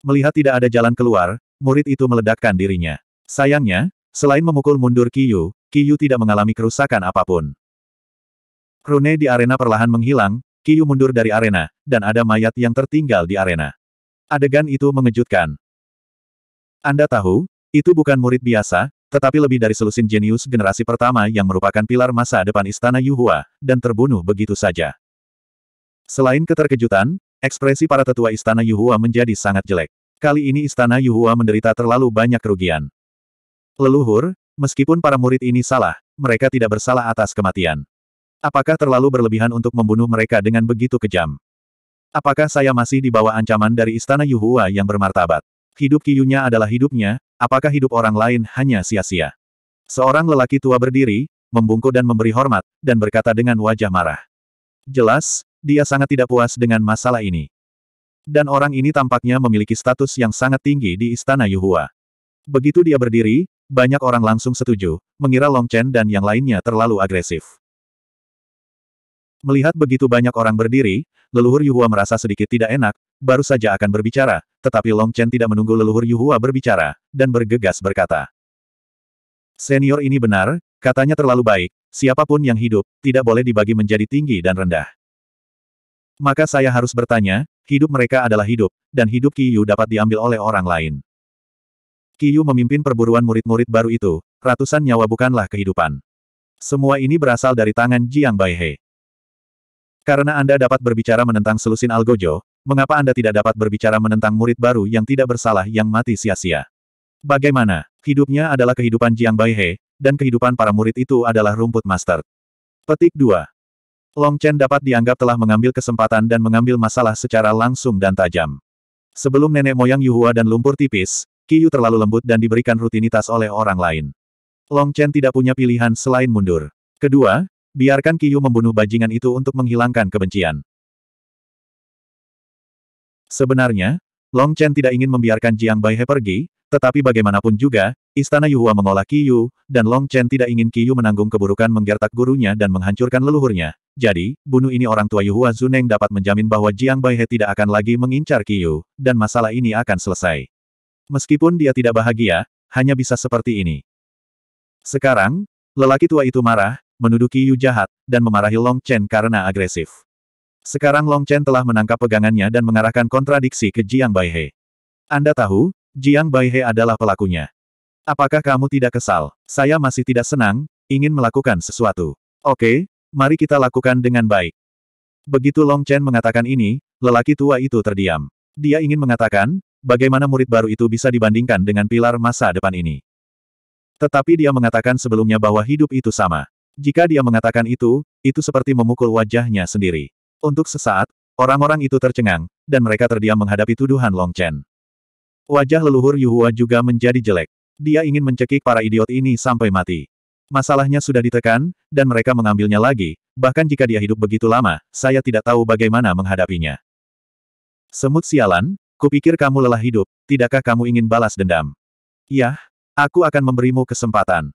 Melihat tidak ada jalan keluar, murid itu meledakkan dirinya. Sayangnya, selain memukul mundur Kiyu, Kiyu tidak mengalami kerusakan apapun. Krune di arena perlahan menghilang, Kiyu mundur dari arena, dan ada mayat yang tertinggal di arena. Adegan itu mengejutkan. Anda tahu, itu bukan murid biasa, tetapi lebih dari selusin jenius generasi pertama yang merupakan pilar masa depan istana Yuhua, dan terbunuh begitu saja. Selain keterkejutan, ekspresi para tetua istana Yuhua menjadi sangat jelek. Kali ini istana Yuhua menderita terlalu banyak kerugian. Leluhur, meskipun para murid ini salah, mereka tidak bersalah atas kematian. Apakah terlalu berlebihan untuk membunuh mereka dengan begitu kejam? Apakah saya masih di bawah ancaman dari istana Yuhua yang bermartabat? Hidup Kiyunya adalah hidupnya, apakah hidup orang lain hanya sia-sia? Seorang lelaki tua berdiri, membungkuk dan memberi hormat, dan berkata dengan wajah marah. Jelas, dia sangat tidak puas dengan masalah ini. Dan orang ini tampaknya memiliki status yang sangat tinggi di istana Yuhua. Begitu dia berdiri, banyak orang langsung setuju, mengira Long Chen dan yang lainnya terlalu agresif. Melihat begitu banyak orang berdiri, leluhur Yuhua merasa sedikit tidak enak, baru saja akan berbicara, tetapi Long Chen tidak menunggu leluhur Yuhua berbicara, dan bergegas berkata. Senior ini benar, katanya terlalu baik, siapapun yang hidup, tidak boleh dibagi menjadi tinggi dan rendah. Maka saya harus bertanya, hidup mereka adalah hidup, dan hidup Yu dapat diambil oleh orang lain. Yu memimpin perburuan murid-murid baru itu, ratusan nyawa bukanlah kehidupan. Semua ini berasal dari tangan Jiang Baihe. Karena Anda dapat berbicara menentang selusin Algojo, mengapa Anda tidak dapat berbicara menentang murid baru yang tidak bersalah yang mati sia-sia? Bagaimana? Hidupnya adalah kehidupan Jiang Baihe, dan kehidupan para murid itu adalah rumput master. Petik 2. Long Chen dapat dianggap telah mengambil kesempatan dan mengambil masalah secara langsung dan tajam. Sebelum nenek moyang Yuhua dan lumpur tipis, Yu terlalu lembut dan diberikan rutinitas oleh orang lain. Long Chen tidak punya pilihan selain mundur. Kedua, Biarkan Kiyu membunuh bajingan itu untuk menghilangkan kebencian. Sebenarnya, Long Chen tidak ingin membiarkan Jiang Baihe pergi, tetapi bagaimanapun juga, Istana Yuhua mengolah Kiyu, dan Long Chen tidak ingin Kiyu menanggung keburukan menggertak gurunya dan menghancurkan leluhurnya. Jadi, bunuh ini orang tua Yuhua Zuneng dapat menjamin bahwa Jiang Baihe tidak akan lagi mengincar Kiyu, dan masalah ini akan selesai. Meskipun dia tidak bahagia, hanya bisa seperti ini. Sekarang, lelaki tua itu marah, menuduki Yu jahat, dan memarahi Long Chen karena agresif. Sekarang Long Chen telah menangkap pegangannya dan mengarahkan kontradiksi ke Jiang Baihe. Anda tahu, Jiang Baihe adalah pelakunya. Apakah kamu tidak kesal? Saya masih tidak senang, ingin melakukan sesuatu. Oke, mari kita lakukan dengan baik. Begitu Long Chen mengatakan ini, lelaki tua itu terdiam. Dia ingin mengatakan, bagaimana murid baru itu bisa dibandingkan dengan pilar masa depan ini. Tetapi dia mengatakan sebelumnya bahwa hidup itu sama. Jika dia mengatakan itu, itu seperti memukul wajahnya sendiri. Untuk sesaat, orang-orang itu tercengang, dan mereka terdiam menghadapi tuduhan Long Chen. Wajah leluhur Yu Yuhua juga menjadi jelek. Dia ingin mencekik para idiot ini sampai mati. Masalahnya sudah ditekan, dan mereka mengambilnya lagi, bahkan jika dia hidup begitu lama, saya tidak tahu bagaimana menghadapinya. Semut sialan, kupikir kamu lelah hidup, tidakkah kamu ingin balas dendam? Yah, aku akan memberimu kesempatan.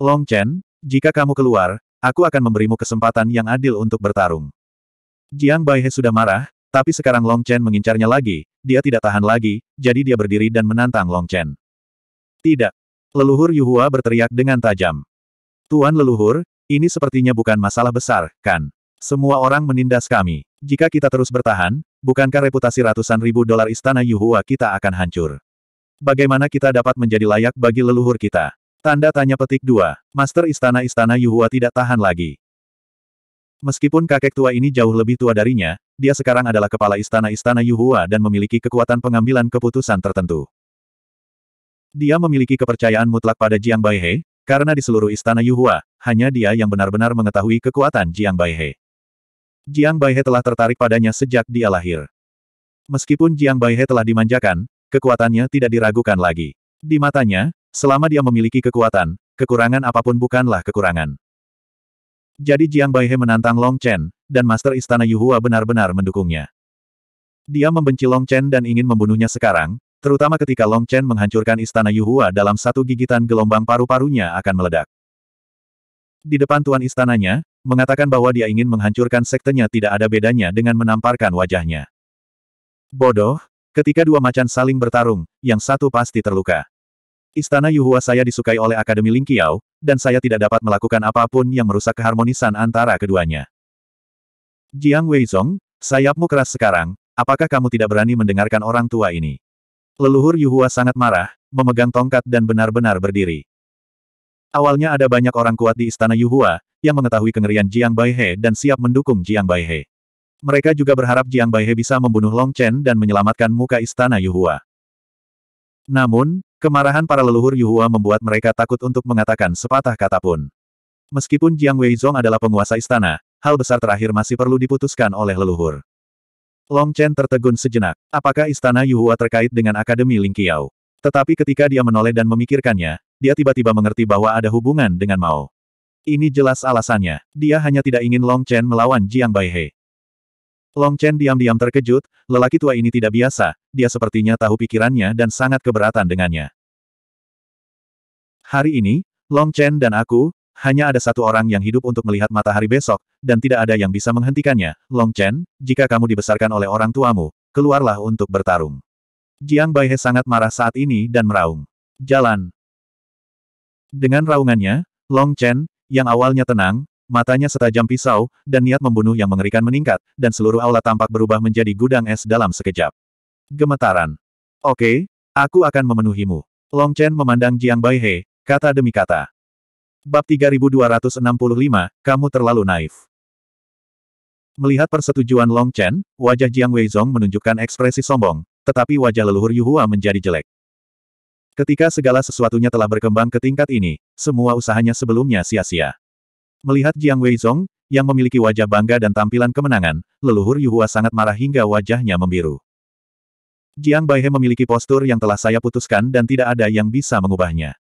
Long Chen, jika kamu keluar, aku akan memberimu kesempatan yang adil untuk bertarung. Jiang Baihe sudah marah, tapi sekarang Long Chen mengincarnya lagi, dia tidak tahan lagi, jadi dia berdiri dan menantang Long Chen. Tidak. Leluhur Yuhua berteriak dengan tajam. Tuan leluhur, ini sepertinya bukan masalah besar, kan? Semua orang menindas kami. Jika kita terus bertahan, bukankah reputasi ratusan ribu dolar istana Yuhua kita akan hancur? Bagaimana kita dapat menjadi layak bagi leluhur kita? Tanda tanya petik 2. Master Istana-Istana Yuhua tidak tahan lagi. Meskipun kakek tua ini jauh lebih tua darinya, dia sekarang adalah kepala istana-istana Yuhua dan memiliki kekuatan pengambilan keputusan tertentu. Dia memiliki kepercayaan mutlak pada Jiang Baihe, karena di seluruh istana Yuhua, hanya dia yang benar-benar mengetahui kekuatan Jiang Baihe. Jiang Baihe telah tertarik padanya sejak dia lahir. Meskipun Jiang Baihe telah dimanjakan, kekuatannya tidak diragukan lagi. Di matanya, Selama dia memiliki kekuatan, kekurangan apapun bukanlah kekurangan. Jadi Jiang Baihe menantang Long Chen, dan Master Istana Yuhua benar-benar mendukungnya. Dia membenci Long Chen dan ingin membunuhnya sekarang, terutama ketika Long Chen menghancurkan Istana Yuhua dalam satu gigitan gelombang paru-parunya akan meledak. Di depan tuan istananya, mengatakan bahwa dia ingin menghancurkan sektenya tidak ada bedanya dengan menamparkan wajahnya. Bodoh, ketika dua macan saling bertarung, yang satu pasti terluka. Istana Yuhua saya disukai oleh Akademi Lingqiao, dan saya tidak dapat melakukan apapun yang merusak keharmonisan antara keduanya. Jiang Weizong, sayapmu keras sekarang, apakah kamu tidak berani mendengarkan orang tua ini? Leluhur Yuhua sangat marah, memegang tongkat dan benar-benar berdiri. Awalnya ada banyak orang kuat di Istana Yuhua, yang mengetahui kengerian Jiang Baihe dan siap mendukung Jiang Baihe. Mereka juga berharap Jiang Baihe bisa membunuh Long Chen dan menyelamatkan muka istana Yuhua. Namun, kemarahan para leluhur Yuhua membuat mereka takut untuk mengatakan sepatah kata pun. Meskipun Jiang Weizong adalah penguasa istana, hal besar terakhir masih perlu diputuskan oleh leluhur. Long Chen tertegun sejenak. Apakah istana Yuhua terkait dengan Akademi Ling Qiao? Tetapi ketika dia menoleh dan memikirkannya, dia tiba-tiba mengerti bahwa ada hubungan dengan Mao. Ini jelas alasannya. Dia hanya tidak ingin Long Chen melawan Jiang Baihe. Long Chen diam-diam terkejut, lelaki tua ini tidak biasa, dia sepertinya tahu pikirannya dan sangat keberatan dengannya. Hari ini, Long Chen dan aku, hanya ada satu orang yang hidup untuk melihat matahari besok, dan tidak ada yang bisa menghentikannya. Long Chen, jika kamu dibesarkan oleh orang tuamu, keluarlah untuk bertarung. Jiang Baihe sangat marah saat ini dan meraung. Jalan. Dengan raungannya, Long Chen, yang awalnya tenang, Matanya setajam pisau, dan niat membunuh yang mengerikan meningkat, dan seluruh aula tampak berubah menjadi gudang es dalam sekejap. Gemetaran. Oke, aku akan memenuhimu. Long Chen memandang Jiang Baihe, kata demi kata. Bab 3265, kamu terlalu naif. Melihat persetujuan Long Chen, wajah Jiang Weizong menunjukkan ekspresi sombong, tetapi wajah leluhur Yu Hua menjadi jelek. Ketika segala sesuatunya telah berkembang ke tingkat ini, semua usahanya sebelumnya sia-sia. Melihat Jiang Weizong, yang memiliki wajah bangga dan tampilan kemenangan, leluhur Yuhua sangat marah hingga wajahnya membiru. Jiang Baihe memiliki postur yang telah saya putuskan dan tidak ada yang bisa mengubahnya.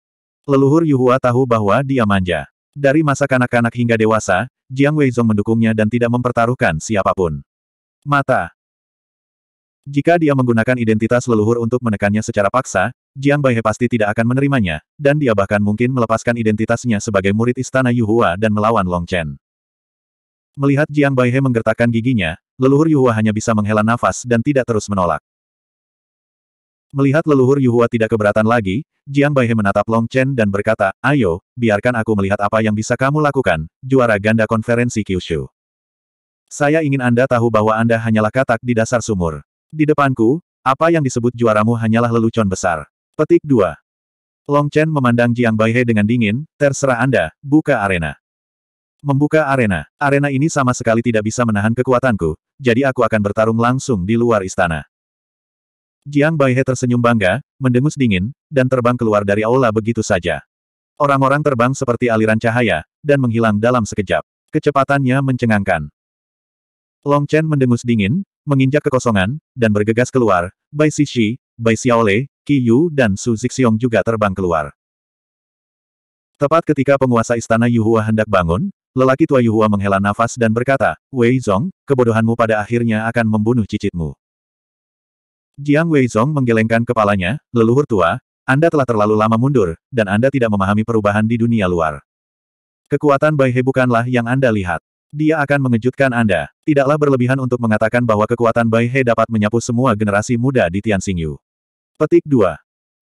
Leluhur Yuhua tahu bahwa dia manja. Dari masa kanak-kanak hingga dewasa, Jiang Weizong mendukungnya dan tidak mempertaruhkan siapapun. Mata, jika dia menggunakan identitas leluhur untuk menekannya secara paksa, Jiang Baihe pasti tidak akan menerimanya, dan dia bahkan mungkin melepaskan identitasnya sebagai murid istana Yuhua dan melawan Long Chen. Melihat Jiang Baihe menggertakkan giginya, leluhur Yuhua hanya bisa menghela nafas dan tidak terus menolak. Melihat leluhur Yuhua tidak keberatan lagi, Jiang Baihe menatap Long Chen dan berkata, Ayo, biarkan aku melihat apa yang bisa kamu lakukan, juara ganda konferensi Kyushu. Saya ingin Anda tahu bahwa Anda hanyalah katak di dasar sumur. Di depanku, apa yang disebut juaramu hanyalah lelucon besar. Petik 2. Long Chen memandang Jiang Baihe dengan dingin, terserah Anda, buka arena. Membuka arena, arena ini sama sekali tidak bisa menahan kekuatanku, jadi aku akan bertarung langsung di luar istana. Jiang Baihe tersenyum bangga, mendengus dingin, dan terbang keluar dari aula begitu saja. Orang-orang terbang seperti aliran cahaya, dan menghilang dalam sekejap. Kecepatannya mencengangkan. Long Chen mendengus dingin, menginjak kekosongan, dan bergegas keluar, Bai Sisi, Bai Xiaole, Qi Yu dan Su Zixiong juga terbang keluar. Tepat ketika penguasa istana Yuhua hendak bangun, lelaki tua Yuhua menghela nafas dan berkata, Wei Zong, kebodohanmu pada akhirnya akan membunuh cicitmu. Jiang Wei Zong menggelengkan kepalanya, leluhur tua, Anda telah terlalu lama mundur, dan Anda tidak memahami perubahan di dunia luar. Kekuatan Bai He bukanlah yang Anda lihat. Dia akan mengejutkan Anda. Tidaklah berlebihan untuk mengatakan bahwa kekuatan Bai He dapat menyapu semua generasi muda di Tianxingyu. Petik 2.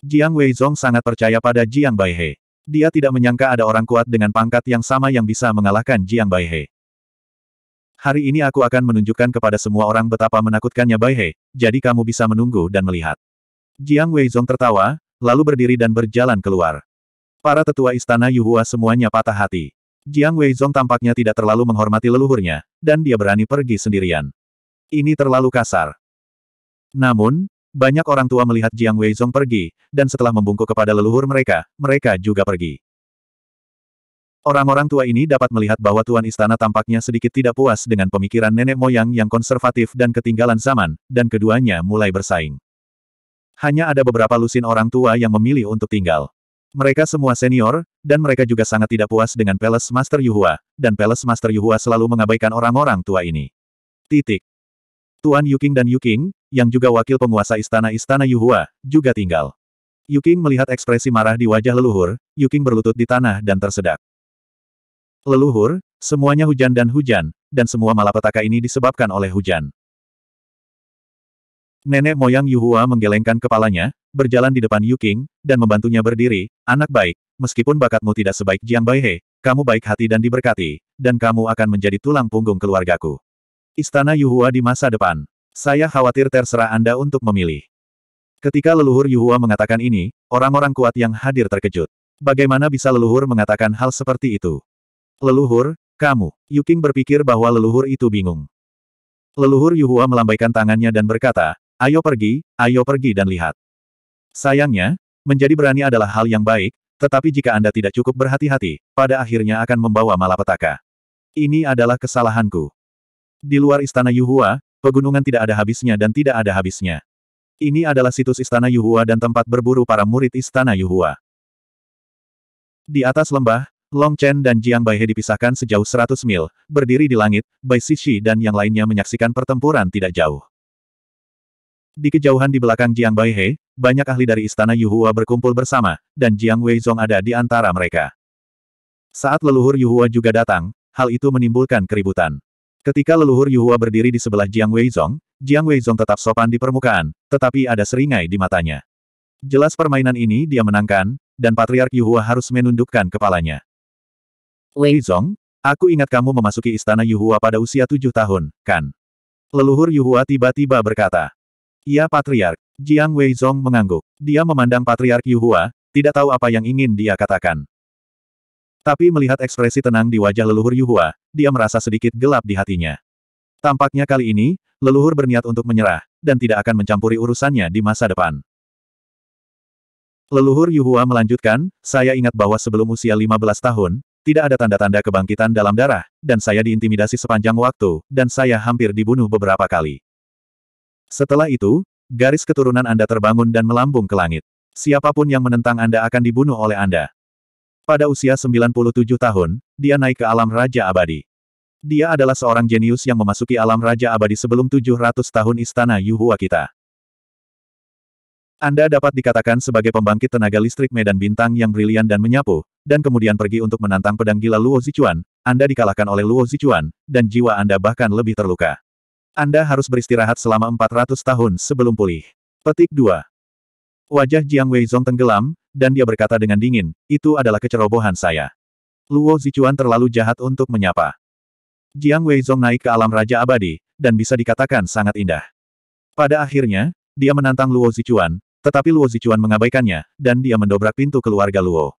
Jiang Weizong sangat percaya pada Jiang Bai He. Dia tidak menyangka ada orang kuat dengan pangkat yang sama yang bisa mengalahkan Jiang Bai He. Hari ini aku akan menunjukkan kepada semua orang betapa menakutkannya Bai He, jadi kamu bisa menunggu dan melihat. Jiang Weizong tertawa, lalu berdiri dan berjalan keluar. Para tetua istana Yuhua semuanya patah hati. Jiang Weizong tampaknya tidak terlalu menghormati leluhurnya, dan dia berani pergi sendirian. Ini terlalu kasar. Namun, banyak orang tua melihat Jiang Weizong pergi, dan setelah membungkuk kepada leluhur mereka, mereka juga pergi. Orang-orang tua ini dapat melihat bahwa Tuan Istana tampaknya sedikit tidak puas dengan pemikiran nenek moyang yang konservatif dan ketinggalan zaman, dan keduanya mulai bersaing. Hanya ada beberapa lusin orang tua yang memilih untuk tinggal. Mereka semua senior, dan mereka juga sangat tidak puas dengan Palace Master Yuhua, dan Palace Master Yuhua selalu mengabaikan orang-orang tua ini. Titik. Tuan Yuking dan Yuking, yang juga wakil penguasa istana-istana Yuhua, juga tinggal. Yuking melihat ekspresi marah di wajah leluhur, Yuking berlutut di tanah dan tersedak. Leluhur, semuanya hujan dan hujan, dan semua malapetaka ini disebabkan oleh hujan. Nenek moyang Yuhua menggelengkan kepalanya, berjalan di depan Yu Qing, dan membantunya berdiri, anak baik, meskipun bakatmu tidak sebaik Jiang Baihe, kamu baik hati dan diberkati, dan kamu akan menjadi tulang punggung keluargaku. Istana Yuhua di masa depan. Saya khawatir terserah Anda untuk memilih. Ketika leluhur Yuhua mengatakan ini, orang-orang kuat yang hadir terkejut. Bagaimana bisa leluhur mengatakan hal seperti itu? Leluhur, kamu, Yuking berpikir bahwa leluhur itu bingung. Leluhur Yuhua melambaikan tangannya dan berkata, ayo pergi, ayo pergi dan lihat. Sayangnya, menjadi berani adalah hal yang baik, tetapi jika Anda tidak cukup berhati-hati, pada akhirnya akan membawa malapetaka. Ini adalah kesalahanku. Di luar istana Yuhua, pegunungan tidak ada habisnya dan tidak ada habisnya. Ini adalah situs istana Yuhua dan tempat berburu para murid istana Yuhua. Di atas lembah, Long Chen dan Jiang Baihe dipisahkan sejauh 100 mil, berdiri di langit, Bai Sishi dan yang lainnya menyaksikan pertempuran tidak jauh. Di kejauhan di belakang Jiang Baihe, banyak ahli dari istana Yuhua berkumpul bersama, dan Jiang Wei Weizong ada di antara mereka. Saat leluhur Yuhua juga datang, hal itu menimbulkan keributan. Ketika leluhur Yuhua berdiri di sebelah Jiang Wei Weizong, Jiang Wei Weizong tetap sopan di permukaan, tetapi ada seringai di matanya. Jelas permainan ini dia menangkan, dan Patriark Yuhua harus menundukkan kepalanya. Wei Weizong, aku ingat kamu memasuki istana Yuhua pada usia tujuh tahun, kan? Leluhur Yuhua tiba-tiba berkata. Ya Patriark. Jiang Weizong mengangguk. Dia memandang Patriark Yuhua, tidak tahu apa yang ingin dia katakan. Tapi melihat ekspresi tenang di wajah leluhur Yuhua, dia merasa sedikit gelap di hatinya. Tampaknya kali ini, leluhur berniat untuk menyerah, dan tidak akan mencampuri urusannya di masa depan. Leluhur Yuhua melanjutkan, saya ingat bahwa sebelum usia 15 tahun, tidak ada tanda-tanda kebangkitan dalam darah, dan saya diintimidasi sepanjang waktu, dan saya hampir dibunuh beberapa kali. Setelah itu, garis keturunan Anda terbangun dan melambung ke langit. Siapapun yang menentang Anda akan dibunuh oleh Anda. Pada usia 97 tahun, dia naik ke alam Raja Abadi. Dia adalah seorang jenius yang memasuki alam Raja Abadi sebelum 700 tahun Istana Yuhua kita. Anda dapat dikatakan sebagai pembangkit tenaga listrik medan bintang yang brilian dan menyapu, dan kemudian pergi untuk menantang pedang gila Luo Zichuan, Anda dikalahkan oleh Luo Zichuan, dan jiwa Anda bahkan lebih terluka. Anda harus beristirahat selama 400 tahun sebelum pulih. Petik 2. Wajah Jiang Wei Weizong tenggelam, dan dia berkata dengan dingin, itu adalah kecerobohan saya. Luo Zichuan terlalu jahat untuk menyapa. Jiang Wei Weizong naik ke alam Raja Abadi, dan bisa dikatakan sangat indah. Pada akhirnya, dia menantang Luo Zichuan, tetapi Luo Zichuan mengabaikannya, dan dia mendobrak pintu keluarga Luo.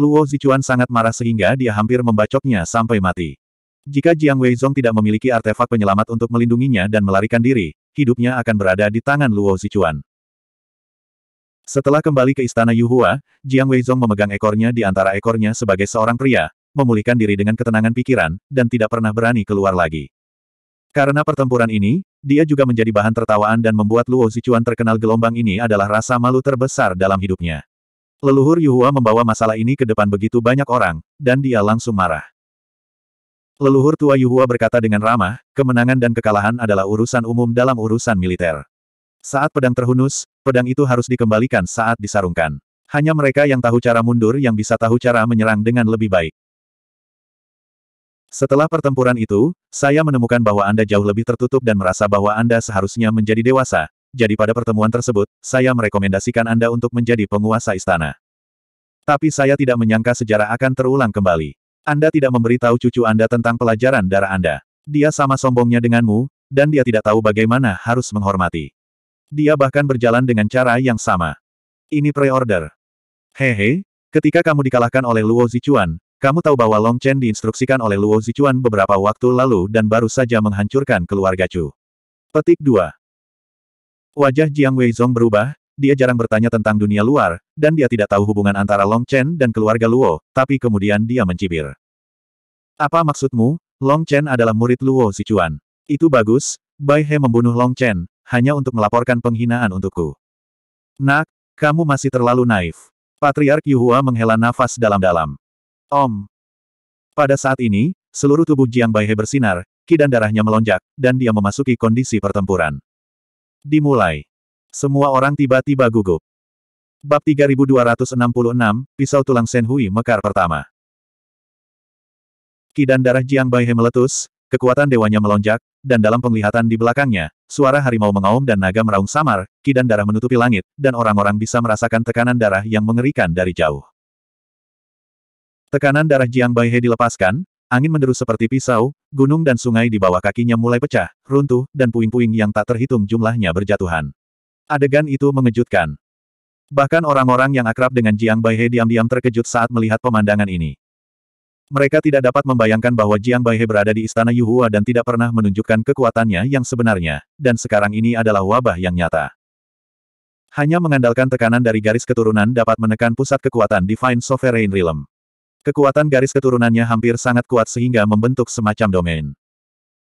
Luo Zichuan sangat marah sehingga dia hampir membacoknya sampai mati. Jika Jiang Weizong tidak memiliki artefak penyelamat untuk melindunginya dan melarikan diri, hidupnya akan berada di tangan Luo Zichuan. Setelah kembali ke istana Yuhua, Jiang Weizong memegang ekornya di antara ekornya sebagai seorang pria, memulihkan diri dengan ketenangan pikiran, dan tidak pernah berani keluar lagi. Karena pertempuran ini, dia juga menjadi bahan tertawaan dan membuat Luo Zichuan terkenal gelombang ini adalah rasa malu terbesar dalam hidupnya. Leluhur Yuhua membawa masalah ini ke depan begitu banyak orang, dan dia langsung marah. Leluhur tua Yuhua berkata dengan ramah, kemenangan dan kekalahan adalah urusan umum dalam urusan militer. Saat pedang terhunus, pedang itu harus dikembalikan saat disarungkan. Hanya mereka yang tahu cara mundur yang bisa tahu cara menyerang dengan lebih baik. Setelah pertempuran itu, saya menemukan bahwa Anda jauh lebih tertutup dan merasa bahwa Anda seharusnya menjadi dewasa. Jadi pada pertemuan tersebut, saya merekomendasikan Anda untuk menjadi penguasa istana. Tapi saya tidak menyangka sejarah akan terulang kembali. Anda tidak memberitahu cucu Anda tentang pelajaran darah Anda. Dia sama sombongnya denganmu, dan dia tidak tahu bagaimana harus menghormati. Dia bahkan berjalan dengan cara yang sama. Ini pre-order. Hehe, ketika kamu dikalahkan oleh Luo Zichuan, kamu tahu bahwa Long Chen diinstruksikan oleh Luo Zichuan beberapa waktu lalu dan baru saja menghancurkan keluarga Chu. Petik 2. Wajah Jiang Weizong berubah, dia jarang bertanya tentang dunia luar, dan dia tidak tahu hubungan antara Long Chen dan keluarga Luo, tapi kemudian dia mencibir. Apa maksudmu, Long Chen adalah murid Luo Sichuan? Itu bagus, Bai He membunuh Long Chen, hanya untuk melaporkan penghinaan untukku. Nak, kamu masih terlalu naif. Patriark Yuhua menghela nafas dalam-dalam. Om. Pada saat ini, seluruh tubuh Jiang Bai He bersinar, ki dan darahnya melonjak, dan dia memasuki kondisi pertempuran. Dimulai. Semua orang tiba-tiba gugup. Bab 3266, Pisau Tulang Senhui Mekar Pertama. Kidan darah Jiang Baihe meletus, kekuatan dewanya melonjak, dan dalam penglihatan di belakangnya, suara harimau mengaum dan naga meraung samar, kidan darah menutupi langit, dan orang-orang bisa merasakan tekanan darah yang mengerikan dari jauh. Tekanan darah Jiang Baihe dilepaskan, angin menderu seperti pisau, gunung dan sungai di bawah kakinya mulai pecah, runtuh, dan puing-puing yang tak terhitung jumlahnya berjatuhan. Adegan itu mengejutkan. Bahkan orang-orang yang akrab dengan Jiang Baihe diam-diam terkejut saat melihat pemandangan ini. Mereka tidak dapat membayangkan bahwa Jiang Baihe berada di istana Yuhua dan tidak pernah menunjukkan kekuatannya yang sebenarnya, dan sekarang ini adalah wabah yang nyata. Hanya mengandalkan tekanan dari garis keturunan dapat menekan pusat kekuatan Divine Sovereign Realm. Kekuatan garis keturunannya hampir sangat kuat sehingga membentuk semacam domain.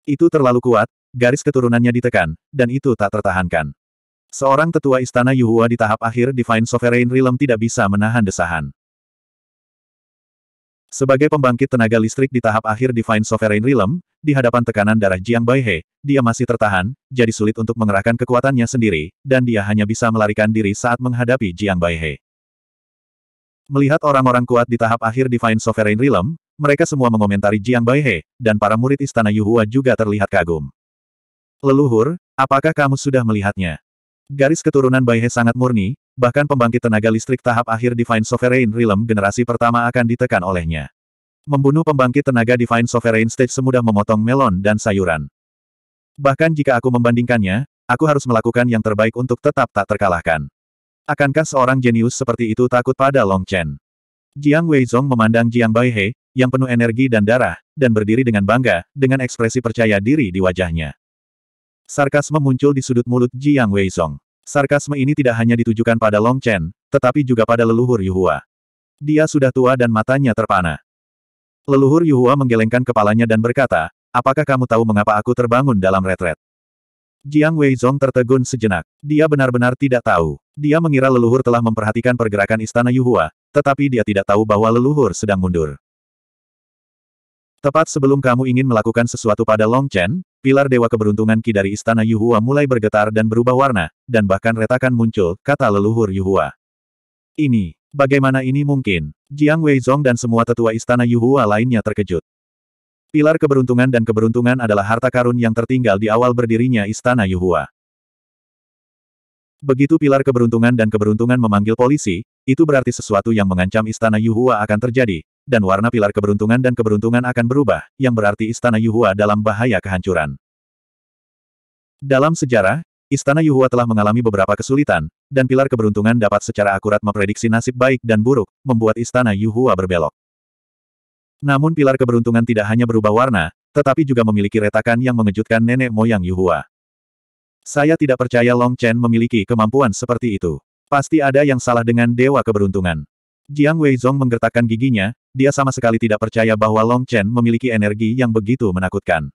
Itu terlalu kuat, garis keturunannya ditekan, dan itu tak tertahankan. Seorang tetua istana Yuhua di tahap akhir Divine Sovereign Realm tidak bisa menahan desahan. Sebagai pembangkit tenaga listrik di tahap akhir Divine Sovereign Realm, di hadapan tekanan darah Jiang Baihe, dia masih tertahan, jadi sulit untuk mengerahkan kekuatannya sendiri, dan dia hanya bisa melarikan diri saat menghadapi Jiang Baihe. Melihat orang-orang kuat di tahap akhir Divine Sovereign Realm, mereka semua mengomentari Jiang Baihe, dan para murid Istana Yuhua juga terlihat kagum. Leluhur, apakah kamu sudah melihatnya? Garis keturunan Baihe sangat murni, bahkan pembangkit tenaga listrik tahap akhir Divine Sovereign Realm generasi pertama akan ditekan olehnya. Membunuh pembangkit tenaga Divine Sovereign Stage semudah memotong melon dan sayuran. Bahkan jika aku membandingkannya, aku harus melakukan yang terbaik untuk tetap tak terkalahkan. Akankah seorang jenius seperti itu takut pada Long Chen? Jiang Weizong memandang Jiang Baihe, yang penuh energi dan darah, dan berdiri dengan bangga, dengan ekspresi percaya diri di wajahnya. Sarkasme muncul di sudut mulut Jiang Weizong. Sarkasme ini tidak hanya ditujukan pada Long Chen, tetapi juga pada leluhur Yuhua. Dia sudah tua dan matanya terpana. Leluhur Yuhua menggelengkan kepalanya dan berkata, apakah kamu tahu mengapa aku terbangun dalam retret? Jiang Weizong tertegun sejenak. Dia benar-benar tidak tahu. Dia mengira leluhur telah memperhatikan pergerakan istana Yuhua, tetapi dia tidak tahu bahwa leluhur sedang mundur. Tepat sebelum kamu ingin melakukan sesuatu pada Long Chen, pilar dewa keberuntungan Ki dari Istana Yuhua mulai bergetar dan berubah warna, dan bahkan retakan muncul, kata leluhur Yuhua. Ini, bagaimana ini mungkin? Jiang Wei Weizong dan semua tetua Istana Yuhua lainnya terkejut. Pilar keberuntungan dan keberuntungan adalah harta karun yang tertinggal di awal berdirinya Istana Yuhua. Begitu pilar keberuntungan dan keberuntungan memanggil polisi, itu berarti sesuatu yang mengancam Istana Yuhua akan terjadi, dan warna pilar keberuntungan dan keberuntungan akan berubah, yang berarti Istana Yuhua dalam bahaya kehancuran. Dalam sejarah, Istana Yuhua telah mengalami beberapa kesulitan, dan pilar keberuntungan dapat secara akurat memprediksi nasib baik dan buruk, membuat Istana Yuhua berbelok. Namun pilar keberuntungan tidak hanya berubah warna, tetapi juga memiliki retakan yang mengejutkan nenek moyang Yuhua. Saya tidak percaya Long Chen memiliki kemampuan seperti itu. Pasti ada yang salah dengan Dewa Keberuntungan. Jiang Wei Weizong menggertakkan giginya, dia sama sekali tidak percaya bahwa Long Chen memiliki energi yang begitu menakutkan.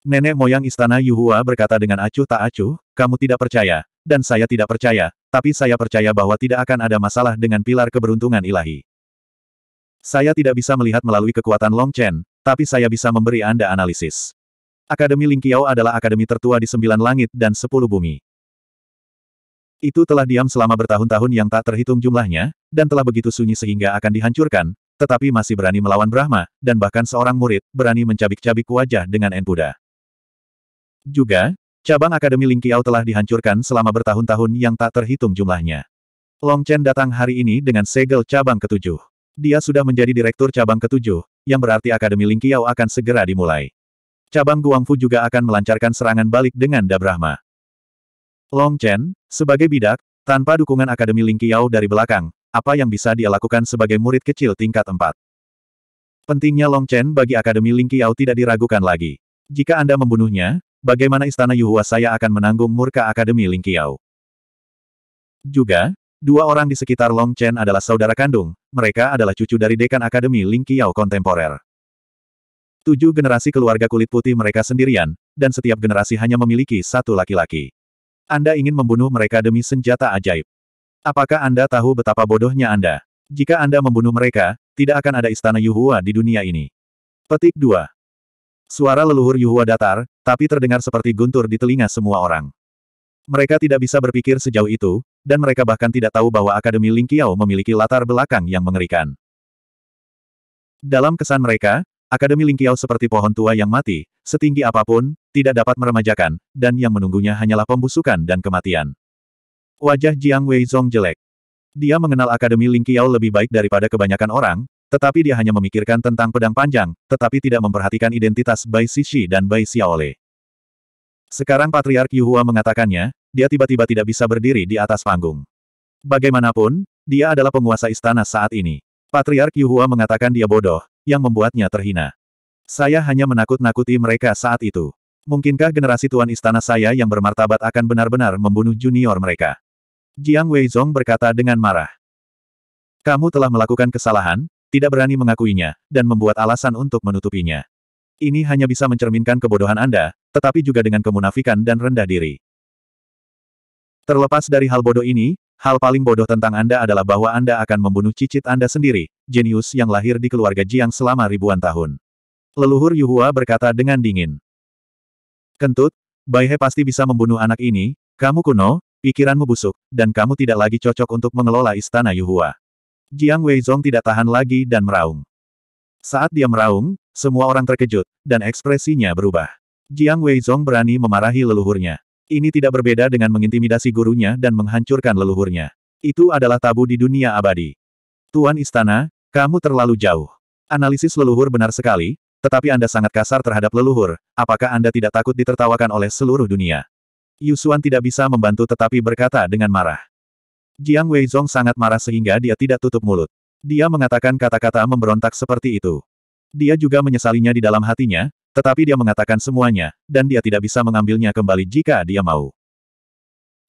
Nenek moyang istana Yuhua berkata dengan acuh tak acuh, kamu tidak percaya, dan saya tidak percaya, tapi saya percaya bahwa tidak akan ada masalah dengan pilar keberuntungan ilahi. Saya tidak bisa melihat melalui kekuatan Long Chen, tapi saya bisa memberi Anda analisis. Akademi Lingqiao adalah akademi tertua di sembilan langit dan sepuluh bumi. Itu telah diam selama bertahun-tahun yang tak terhitung jumlahnya, dan telah begitu sunyi sehingga akan dihancurkan, tetapi masih berani melawan Brahma, dan bahkan seorang murid, berani mencabik-cabik wajah dengan Enpuda. Juga, cabang Akademi Lingqiao telah dihancurkan selama bertahun-tahun yang tak terhitung jumlahnya. Long Chen datang hari ini dengan segel cabang ketujuh. Dia sudah menjadi direktur cabang ketujuh, yang berarti Akademi Lingqiao akan segera dimulai. Cabang Guangfu juga akan melancarkan serangan balik dengan Dabrahma. Long Chen, sebagai bidak, tanpa dukungan Akademi Ling Qiao dari belakang, apa yang bisa dia lakukan sebagai murid kecil tingkat 4? Pentingnya Long Chen bagi Akademi Ling Qiao tidak diragukan lagi. Jika Anda membunuhnya, bagaimana istana Yuhua saya akan menanggung murka Akademi Ling Qiao? Juga, dua orang di sekitar Long Chen adalah saudara kandung, mereka adalah cucu dari dekan Akademi Ling Qiao kontemporer. Tujuh generasi keluarga kulit putih mereka sendirian, dan setiap generasi hanya memiliki satu laki-laki. Anda ingin membunuh mereka demi senjata ajaib. Apakah Anda tahu betapa bodohnya Anda? Jika Anda membunuh mereka, tidak akan ada istana Yuhua di dunia ini. Petik 2. Suara leluhur Yuhua datar, tapi terdengar seperti guntur di telinga semua orang. Mereka tidak bisa berpikir sejauh itu, dan mereka bahkan tidak tahu bahwa Akademi Lingqiao memiliki latar belakang yang mengerikan. Dalam kesan mereka, Akademi Lingkiao seperti pohon tua yang mati, setinggi apapun, tidak dapat meremajakan, dan yang menunggunya hanyalah pembusukan dan kematian. Wajah Jiang Wei Weizong jelek. Dia mengenal Akademi Lingkiao lebih baik daripada kebanyakan orang, tetapi dia hanya memikirkan tentang pedang panjang, tetapi tidak memperhatikan identitas Bai Sisi dan Bai Xiaole. Sekarang Patriark Yuhua mengatakannya, dia tiba-tiba tidak bisa berdiri di atas panggung. Bagaimanapun, dia adalah penguasa istana saat ini. Patriark Yuhua mengatakan dia bodoh, yang membuatnya terhina. Saya hanya menakut-nakuti mereka saat itu. Mungkinkah generasi tuan istana saya yang bermartabat akan benar-benar membunuh junior mereka? Jiang Weizong berkata dengan marah. Kamu telah melakukan kesalahan, tidak berani mengakuinya, dan membuat alasan untuk menutupinya. Ini hanya bisa mencerminkan kebodohan Anda, tetapi juga dengan kemunafikan dan rendah diri. Terlepas dari hal bodoh ini, Hal paling bodoh tentang Anda adalah bahwa Anda akan membunuh cicit Anda sendiri, jenius yang lahir di keluarga Jiang selama ribuan tahun. Leluhur Yuhua berkata dengan dingin. Kentut, Bai He pasti bisa membunuh anak ini, kamu kuno, pikiranmu busuk, dan kamu tidak lagi cocok untuk mengelola istana Yuhua. Jiang Weizong tidak tahan lagi dan meraung. Saat dia meraung, semua orang terkejut, dan ekspresinya berubah. Jiang Weizong berani memarahi leluhurnya. Ini tidak berbeda dengan mengintimidasi gurunya dan menghancurkan leluhurnya. Itu adalah tabu di dunia abadi. Tuan Istana, kamu terlalu jauh. Analisis leluhur benar sekali, tetapi Anda sangat kasar terhadap leluhur, apakah Anda tidak takut ditertawakan oleh seluruh dunia? Yusuan tidak bisa membantu tetapi berkata dengan marah. Jiang Weizong sangat marah sehingga dia tidak tutup mulut. Dia mengatakan kata-kata memberontak seperti itu. Dia juga menyesalinya di dalam hatinya, tetapi dia mengatakan semuanya, dan dia tidak bisa mengambilnya kembali jika dia mau.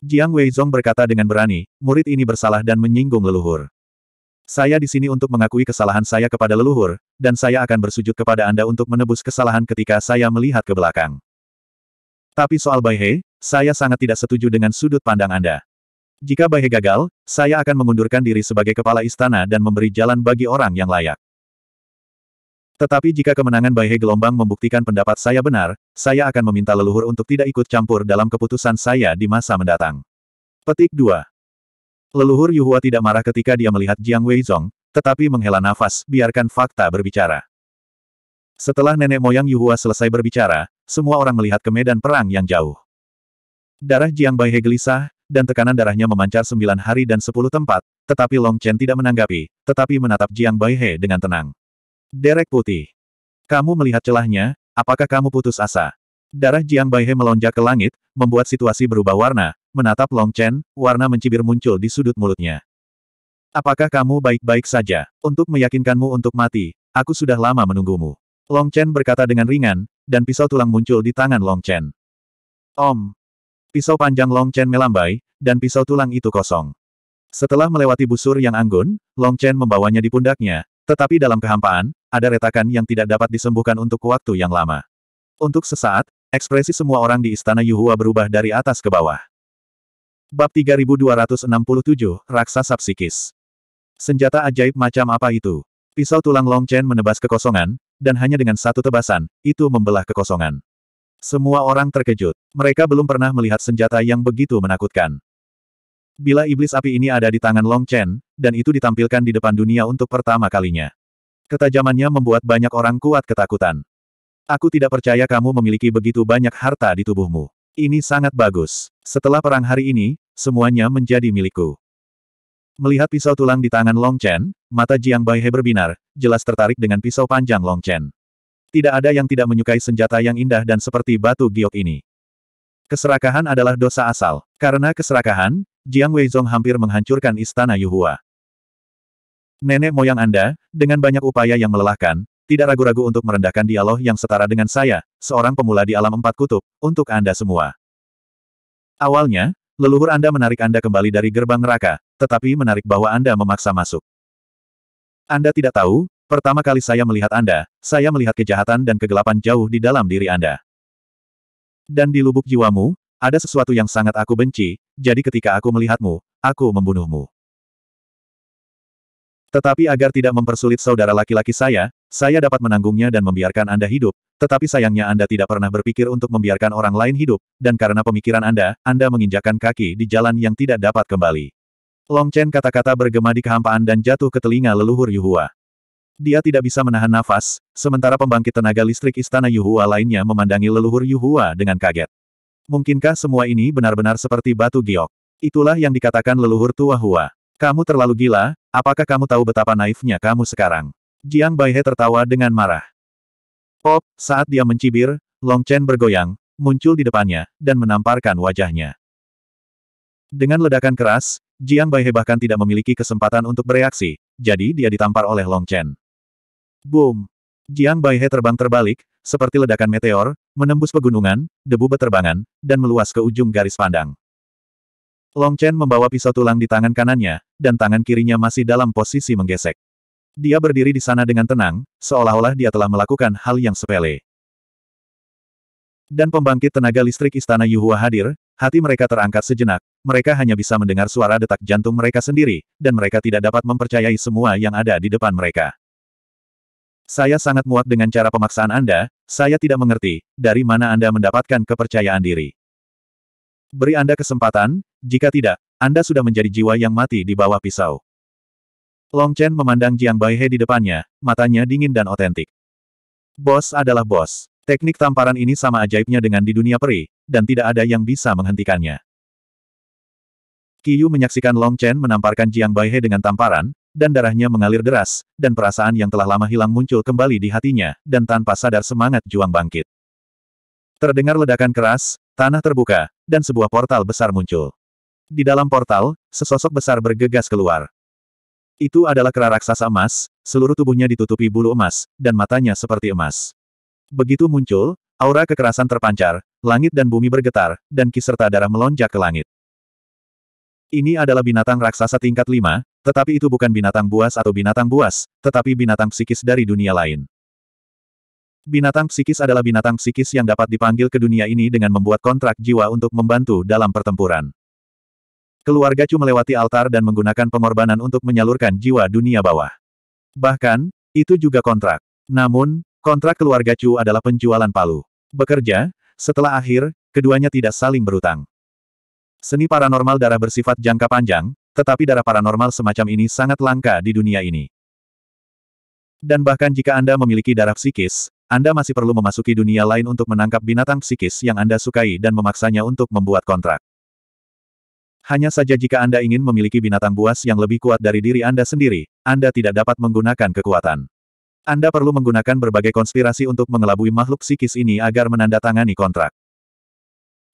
Jiang Wei Weizong berkata dengan berani, murid ini bersalah dan menyinggung leluhur. Saya di sini untuk mengakui kesalahan saya kepada leluhur, dan saya akan bersujud kepada Anda untuk menebus kesalahan ketika saya melihat ke belakang. Tapi soal Bai He, saya sangat tidak setuju dengan sudut pandang Anda. Jika Bai He gagal, saya akan mengundurkan diri sebagai kepala istana dan memberi jalan bagi orang yang layak. Tetapi jika kemenangan Baihe gelombang membuktikan pendapat saya benar, saya akan meminta leluhur untuk tidak ikut campur dalam keputusan saya di masa mendatang. Petik 2. Leluhur Yuhua tidak marah ketika dia melihat Jiang Wei Weizong, tetapi menghela nafas, biarkan fakta berbicara. Setelah nenek moyang Yuhua selesai berbicara, semua orang melihat ke medan perang yang jauh. Darah Jiang Baihe gelisah, dan tekanan darahnya memancar sembilan hari dan sepuluh tempat, tetapi Long Chen tidak menanggapi, tetapi menatap Jiang Baihe dengan tenang. Derek putih. Kamu melihat celahnya, apakah kamu putus asa? Darah Jiang Baihe melonjak ke langit, membuat situasi berubah warna, menatap Long Chen, warna mencibir muncul di sudut mulutnya. Apakah kamu baik-baik saja? Untuk meyakinkanmu untuk mati, aku sudah lama menunggumu. Long Chen berkata dengan ringan, dan pisau tulang muncul di tangan Long Chen. Om. Pisau panjang Long Chen melambai, dan pisau tulang itu kosong. Setelah melewati busur yang anggun, Long Chen membawanya di pundaknya, tetapi dalam kehampaan, ada retakan yang tidak dapat disembuhkan untuk waktu yang lama. Untuk sesaat, ekspresi semua orang di Istana Yuhua berubah dari atas ke bawah. Bab 3267, Raksasa Psikis Senjata ajaib macam apa itu? Pisau tulang Long Chen menebas kekosongan, dan hanya dengan satu tebasan, itu membelah kekosongan. Semua orang terkejut. Mereka belum pernah melihat senjata yang begitu menakutkan. Bila iblis api ini ada di tangan Long Chen, dan itu ditampilkan di depan dunia untuk pertama kalinya. Ketajamannya membuat banyak orang kuat ketakutan. Aku tidak percaya kamu memiliki begitu banyak harta di tubuhmu. Ini sangat bagus. Setelah perang hari ini, semuanya menjadi milikku. Melihat pisau tulang di tangan Long Chen, mata Jiang Baihe berbinar, jelas tertarik dengan pisau panjang Long Chen. Tidak ada yang tidak menyukai senjata yang indah dan seperti batu giok ini. Keserakahan adalah dosa asal. Karena keserakahan, Jiang Weizong hampir menghancurkan istana Yuhua. Nenek moyang Anda, dengan banyak upaya yang melelahkan, tidak ragu-ragu untuk merendahkan dialog yang setara dengan saya, seorang pemula di alam empat kutub, untuk Anda semua. Awalnya, leluhur Anda menarik Anda kembali dari gerbang neraka, tetapi menarik bahwa Anda memaksa masuk. Anda tidak tahu, pertama kali saya melihat Anda, saya melihat kejahatan dan kegelapan jauh di dalam diri Anda. Dan di lubuk jiwamu, ada sesuatu yang sangat aku benci, jadi ketika aku melihatmu, aku membunuhmu. Tetapi agar tidak mempersulit saudara laki-laki saya, saya dapat menanggungnya dan membiarkan Anda hidup, tetapi sayangnya Anda tidak pernah berpikir untuk membiarkan orang lain hidup, dan karena pemikiran Anda, Anda menginjakan kaki di jalan yang tidak dapat kembali. Long Chen kata-kata bergema di kehampaan dan jatuh ke telinga leluhur Yuhua. Dia tidak bisa menahan nafas, sementara pembangkit tenaga listrik istana Yuhua lainnya memandangi leluhur Yuhua dengan kaget. Mungkinkah semua ini benar-benar seperti batu giok? Itulah yang dikatakan leluhur tua Hua. Kamu terlalu gila, apakah kamu tahu betapa naifnya kamu sekarang? Jiang Baihe tertawa dengan marah. Pop, saat dia mencibir, Long Chen bergoyang, muncul di depannya, dan menamparkan wajahnya. Dengan ledakan keras, Jiang Baihe bahkan tidak memiliki kesempatan untuk bereaksi, jadi dia ditampar oleh Long Chen. Boom! Jiang Baihe terbang terbalik, seperti ledakan meteor, menembus pegunungan, debu beterbangan, dan meluas ke ujung garis pandang. Long Chen membawa pisau tulang di tangan kanannya, dan tangan kirinya masih dalam posisi menggesek. Dia berdiri di sana dengan tenang, seolah-olah dia telah melakukan hal yang sepele. Dan pembangkit tenaga listrik istana Yuhua hadir, hati mereka terangkat sejenak, mereka hanya bisa mendengar suara detak jantung mereka sendiri, dan mereka tidak dapat mempercayai semua yang ada di depan mereka. Saya sangat muak dengan cara pemaksaan Anda, saya tidak mengerti, dari mana Anda mendapatkan kepercayaan diri. Beri Anda kesempatan, jika tidak, Anda sudah menjadi jiwa yang mati di bawah pisau. Long Chen memandang Jiang Baihe di depannya, matanya dingin dan otentik. Bos adalah bos. Teknik tamparan ini sama ajaibnya dengan di dunia peri, dan tidak ada yang bisa menghentikannya. Kiyu menyaksikan Long Chen menamparkan Jiang Baihe dengan tamparan, dan darahnya mengalir deras, dan perasaan yang telah lama hilang muncul kembali di hatinya, dan tanpa sadar semangat juang bangkit. Terdengar ledakan keras, tanah terbuka, dan sebuah portal besar muncul. Di dalam portal, sesosok besar bergegas keluar. Itu adalah kera raksasa emas, seluruh tubuhnya ditutupi bulu emas, dan matanya seperti emas. Begitu muncul, aura kekerasan terpancar, langit dan bumi bergetar, dan ki serta darah melonjak ke langit. Ini adalah binatang raksasa tingkat 5, tetapi itu bukan binatang buas atau binatang buas, tetapi binatang psikis dari dunia lain. Binatang psikis adalah binatang psikis yang dapat dipanggil ke dunia ini dengan membuat kontrak jiwa untuk membantu dalam pertempuran. Keluarga Chu melewati altar dan menggunakan pengorbanan untuk menyalurkan jiwa dunia bawah. Bahkan, itu juga kontrak. Namun, kontrak keluarga Chu adalah penjualan palu. Bekerja, setelah akhir, keduanya tidak saling berutang. Seni paranormal darah bersifat jangka panjang, tetapi darah paranormal semacam ini sangat langka di dunia ini. Dan bahkan jika Anda memiliki darah psikis, anda masih perlu memasuki dunia lain untuk menangkap binatang psikis yang Anda sukai dan memaksanya untuk membuat kontrak. Hanya saja jika Anda ingin memiliki binatang buas yang lebih kuat dari diri Anda sendiri, Anda tidak dapat menggunakan kekuatan. Anda perlu menggunakan berbagai konspirasi untuk mengelabui makhluk psikis ini agar menandatangani kontrak.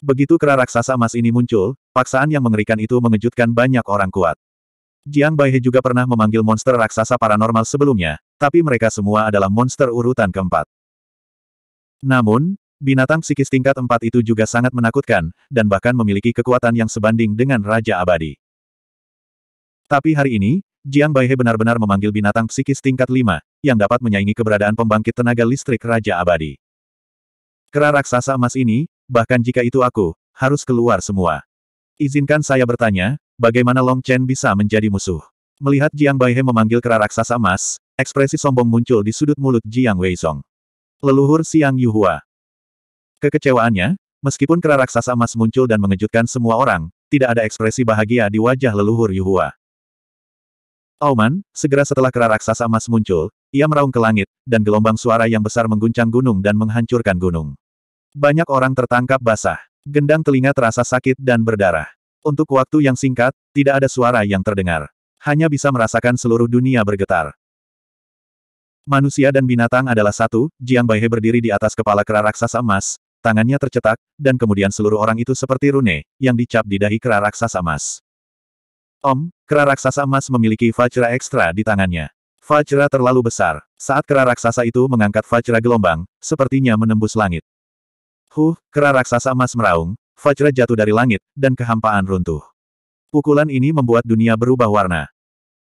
Begitu kera raksasa emas ini muncul, paksaan yang mengerikan itu mengejutkan banyak orang kuat. Jiang Baihe juga pernah memanggil monster raksasa paranormal sebelumnya, tapi mereka semua adalah monster urutan keempat. Namun, binatang psikis tingkat 4 itu juga sangat menakutkan, dan bahkan memiliki kekuatan yang sebanding dengan Raja Abadi. Tapi hari ini, Jiang Baihe benar-benar memanggil binatang psikis tingkat 5, yang dapat menyaingi keberadaan pembangkit tenaga listrik Raja Abadi. Kera raksasa emas ini, bahkan jika itu aku, harus keluar semua. Izinkan saya bertanya, bagaimana Long Chen bisa menjadi musuh? Melihat Jiang Baihe memanggil kera raksasa emas, ekspresi sombong muncul di sudut mulut Jiang Weizong. Leluhur Siang Yuhua. Kekecewaannya, meskipun kera raksasa emas muncul dan mengejutkan semua orang, tidak ada ekspresi bahagia di wajah leluhur Yuhua. Auman, segera setelah kera raksasa emas muncul, ia meraung ke langit, dan gelombang suara yang besar mengguncang gunung dan menghancurkan gunung. Banyak orang tertangkap basah. Gendang telinga terasa sakit dan berdarah. Untuk waktu yang singkat, tidak ada suara yang terdengar. Hanya bisa merasakan seluruh dunia bergetar. Manusia dan binatang adalah satu, Jiang Baihe berdiri di atas kepala kera raksasa emas, tangannya tercetak, dan kemudian seluruh orang itu seperti rune, yang dicap di dahi kera raksasa emas. Om, kera raksasa emas memiliki vajra ekstra di tangannya. Vajra terlalu besar. Saat kera raksasa itu mengangkat vajra gelombang, sepertinya menembus langit. Huh, kera raksasa emas meraung, vajra jatuh dari langit, dan kehampaan runtuh. Pukulan ini membuat dunia berubah warna.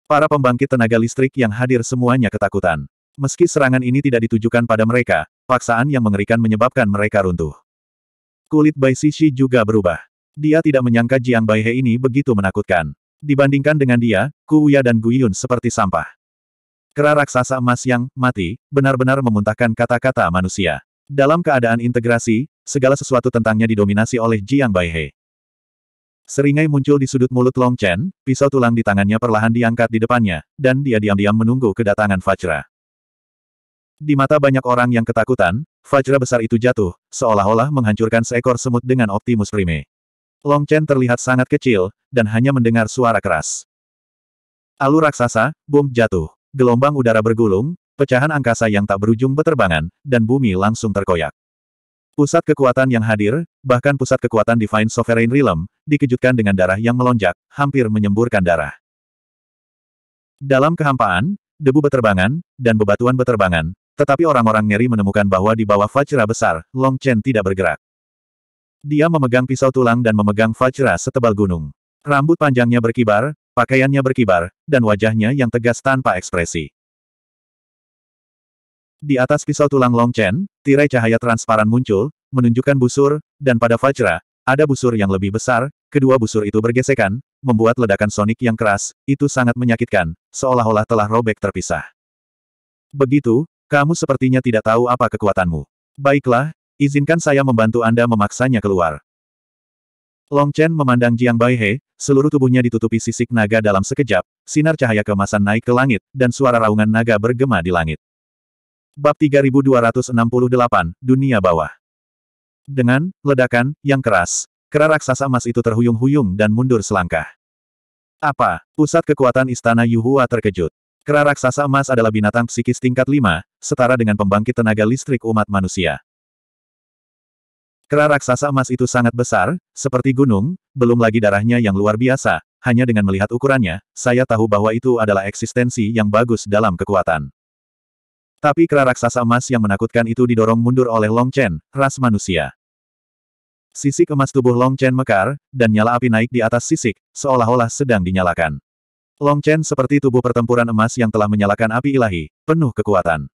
Para pembangkit tenaga listrik yang hadir semuanya ketakutan. Meski serangan ini tidak ditujukan pada mereka, paksaan yang mengerikan menyebabkan mereka runtuh. Kulit Bai Sisi juga berubah. Dia tidak menyangka Jiang Baihe ini begitu menakutkan. Dibandingkan dengan dia, Kuya dan Guyun seperti sampah. Kera raksasa emas yang mati, benar-benar memuntahkan kata-kata manusia. Dalam keadaan integrasi, segala sesuatu tentangnya didominasi oleh Jiang Baihe. Seringai muncul di sudut mulut Long Chen, pisau tulang di tangannya perlahan diangkat di depannya, dan dia diam-diam menunggu kedatangan Fajra. Di mata banyak orang yang ketakutan, Fajra besar itu jatuh, seolah-olah menghancurkan seekor semut dengan Optimus Prime. Long Chen terlihat sangat kecil, dan hanya mendengar suara keras. Alu raksasa, bom jatuh. Gelombang udara bergulung, pecahan angkasa yang tak berujung beterbangan, dan bumi langsung terkoyak. Pusat kekuatan yang hadir, bahkan pusat kekuatan Divine Sovereign Realm, dikejutkan dengan darah yang melonjak, hampir menyemburkan darah. Dalam kehampaan, debu beterbangan, dan bebatuan beterbangan, tetapi orang-orang ngeri menemukan bahwa di bawah Fajra besar, Long Chen tidak bergerak. Dia memegang pisau tulang dan memegang Fajra setebal gunung. Rambut panjangnya berkibar, pakaiannya berkibar, dan wajahnya yang tegas tanpa ekspresi. Di atas pisau tulang Long Chen, tirai cahaya transparan muncul, menunjukkan busur, dan pada Fajra, ada busur yang lebih besar, kedua busur itu bergesekan, membuat ledakan sonik yang keras, itu sangat menyakitkan, seolah-olah telah robek terpisah. Begitu, kamu sepertinya tidak tahu apa kekuatanmu. Baiklah, izinkan saya membantu Anda memaksanya keluar. Long Chen memandang Jiang Baihe, seluruh tubuhnya ditutupi sisik naga dalam sekejap, sinar cahaya kemasan naik ke langit, dan suara raungan naga bergema di langit. Bab 3268, Dunia Bawah Dengan, ledakan, yang keras, kera raksasa emas itu terhuyung-huyung dan mundur selangkah. Apa? Pusat kekuatan istana Yuhua terkejut. Kera raksasa emas adalah binatang psikis tingkat 5, setara dengan pembangkit tenaga listrik umat manusia. Kera raksasa emas itu sangat besar, seperti gunung, belum lagi darahnya yang luar biasa, hanya dengan melihat ukurannya, saya tahu bahwa itu adalah eksistensi yang bagus dalam kekuatan. Tapi kera raksasa emas yang menakutkan itu didorong mundur oleh Long Chen, ras manusia. Sisik emas tubuh Long Chen mekar, dan nyala api naik di atas sisik, seolah-olah sedang dinyalakan. Long Chen seperti tubuh pertempuran emas yang telah menyalakan api ilahi, penuh kekuatan.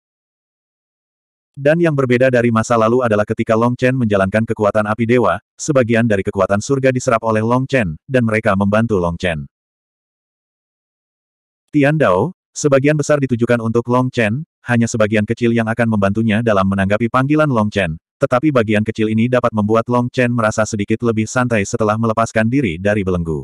Dan yang berbeda dari masa lalu adalah ketika Long Chen menjalankan kekuatan api dewa, sebagian dari kekuatan surga diserap oleh Long Chen, dan mereka membantu Long Chen. Tian Dao, sebagian besar ditujukan untuk Long Chen, hanya sebagian kecil yang akan membantunya dalam menanggapi panggilan Long Chen, tetapi bagian kecil ini dapat membuat Long Chen merasa sedikit lebih santai setelah melepaskan diri dari belenggu.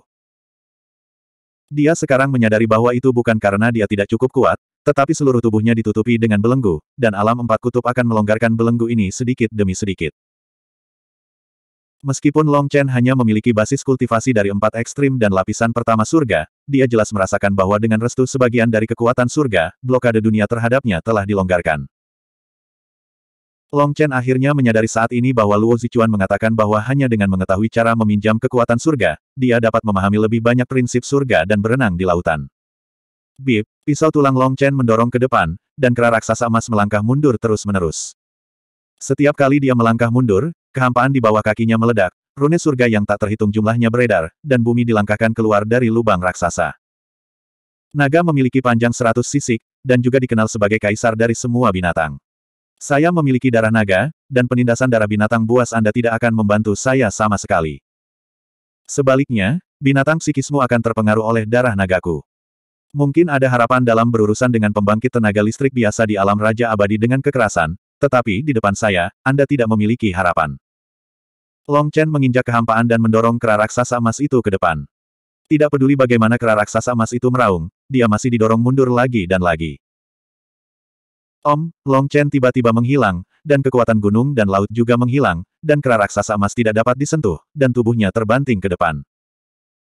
Dia sekarang menyadari bahwa itu bukan karena dia tidak cukup kuat, tetapi seluruh tubuhnya ditutupi dengan belenggu, dan alam empat kutub akan melonggarkan belenggu ini sedikit demi sedikit. Meskipun Long Chen hanya memiliki basis kultivasi dari empat ekstrim dan lapisan pertama surga, dia jelas merasakan bahwa dengan restu sebagian dari kekuatan surga, blokade dunia terhadapnya telah dilonggarkan. Long Chen akhirnya menyadari saat ini bahwa Luo Zichuan mengatakan bahwa hanya dengan mengetahui cara meminjam kekuatan surga, dia dapat memahami lebih banyak prinsip surga dan berenang di lautan. Bip, pisau tulang Long Chen mendorong ke depan, dan kera raksasa emas melangkah mundur terus-menerus. Setiap kali dia melangkah mundur, kehampaan di bawah kakinya meledak, rune surga yang tak terhitung jumlahnya beredar, dan bumi dilangkahkan keluar dari lubang raksasa. Naga memiliki panjang seratus sisik, dan juga dikenal sebagai kaisar dari semua binatang. Saya memiliki darah naga, dan penindasan darah binatang buas Anda tidak akan membantu saya sama sekali. Sebaliknya, binatang psikismu akan terpengaruh oleh darah nagaku. Mungkin ada harapan dalam berurusan dengan pembangkit tenaga listrik biasa di alam Raja Abadi dengan kekerasan, tetapi di depan saya, Anda tidak memiliki harapan. Long Chen menginjak kehampaan dan mendorong kera raksasa emas itu ke depan. Tidak peduli bagaimana kera raksasa emas itu meraung, dia masih didorong mundur lagi dan lagi. Om, Long Chen tiba-tiba menghilang, dan kekuatan gunung dan laut juga menghilang, dan kera raksasa emas tidak dapat disentuh, dan tubuhnya terbanting ke depan.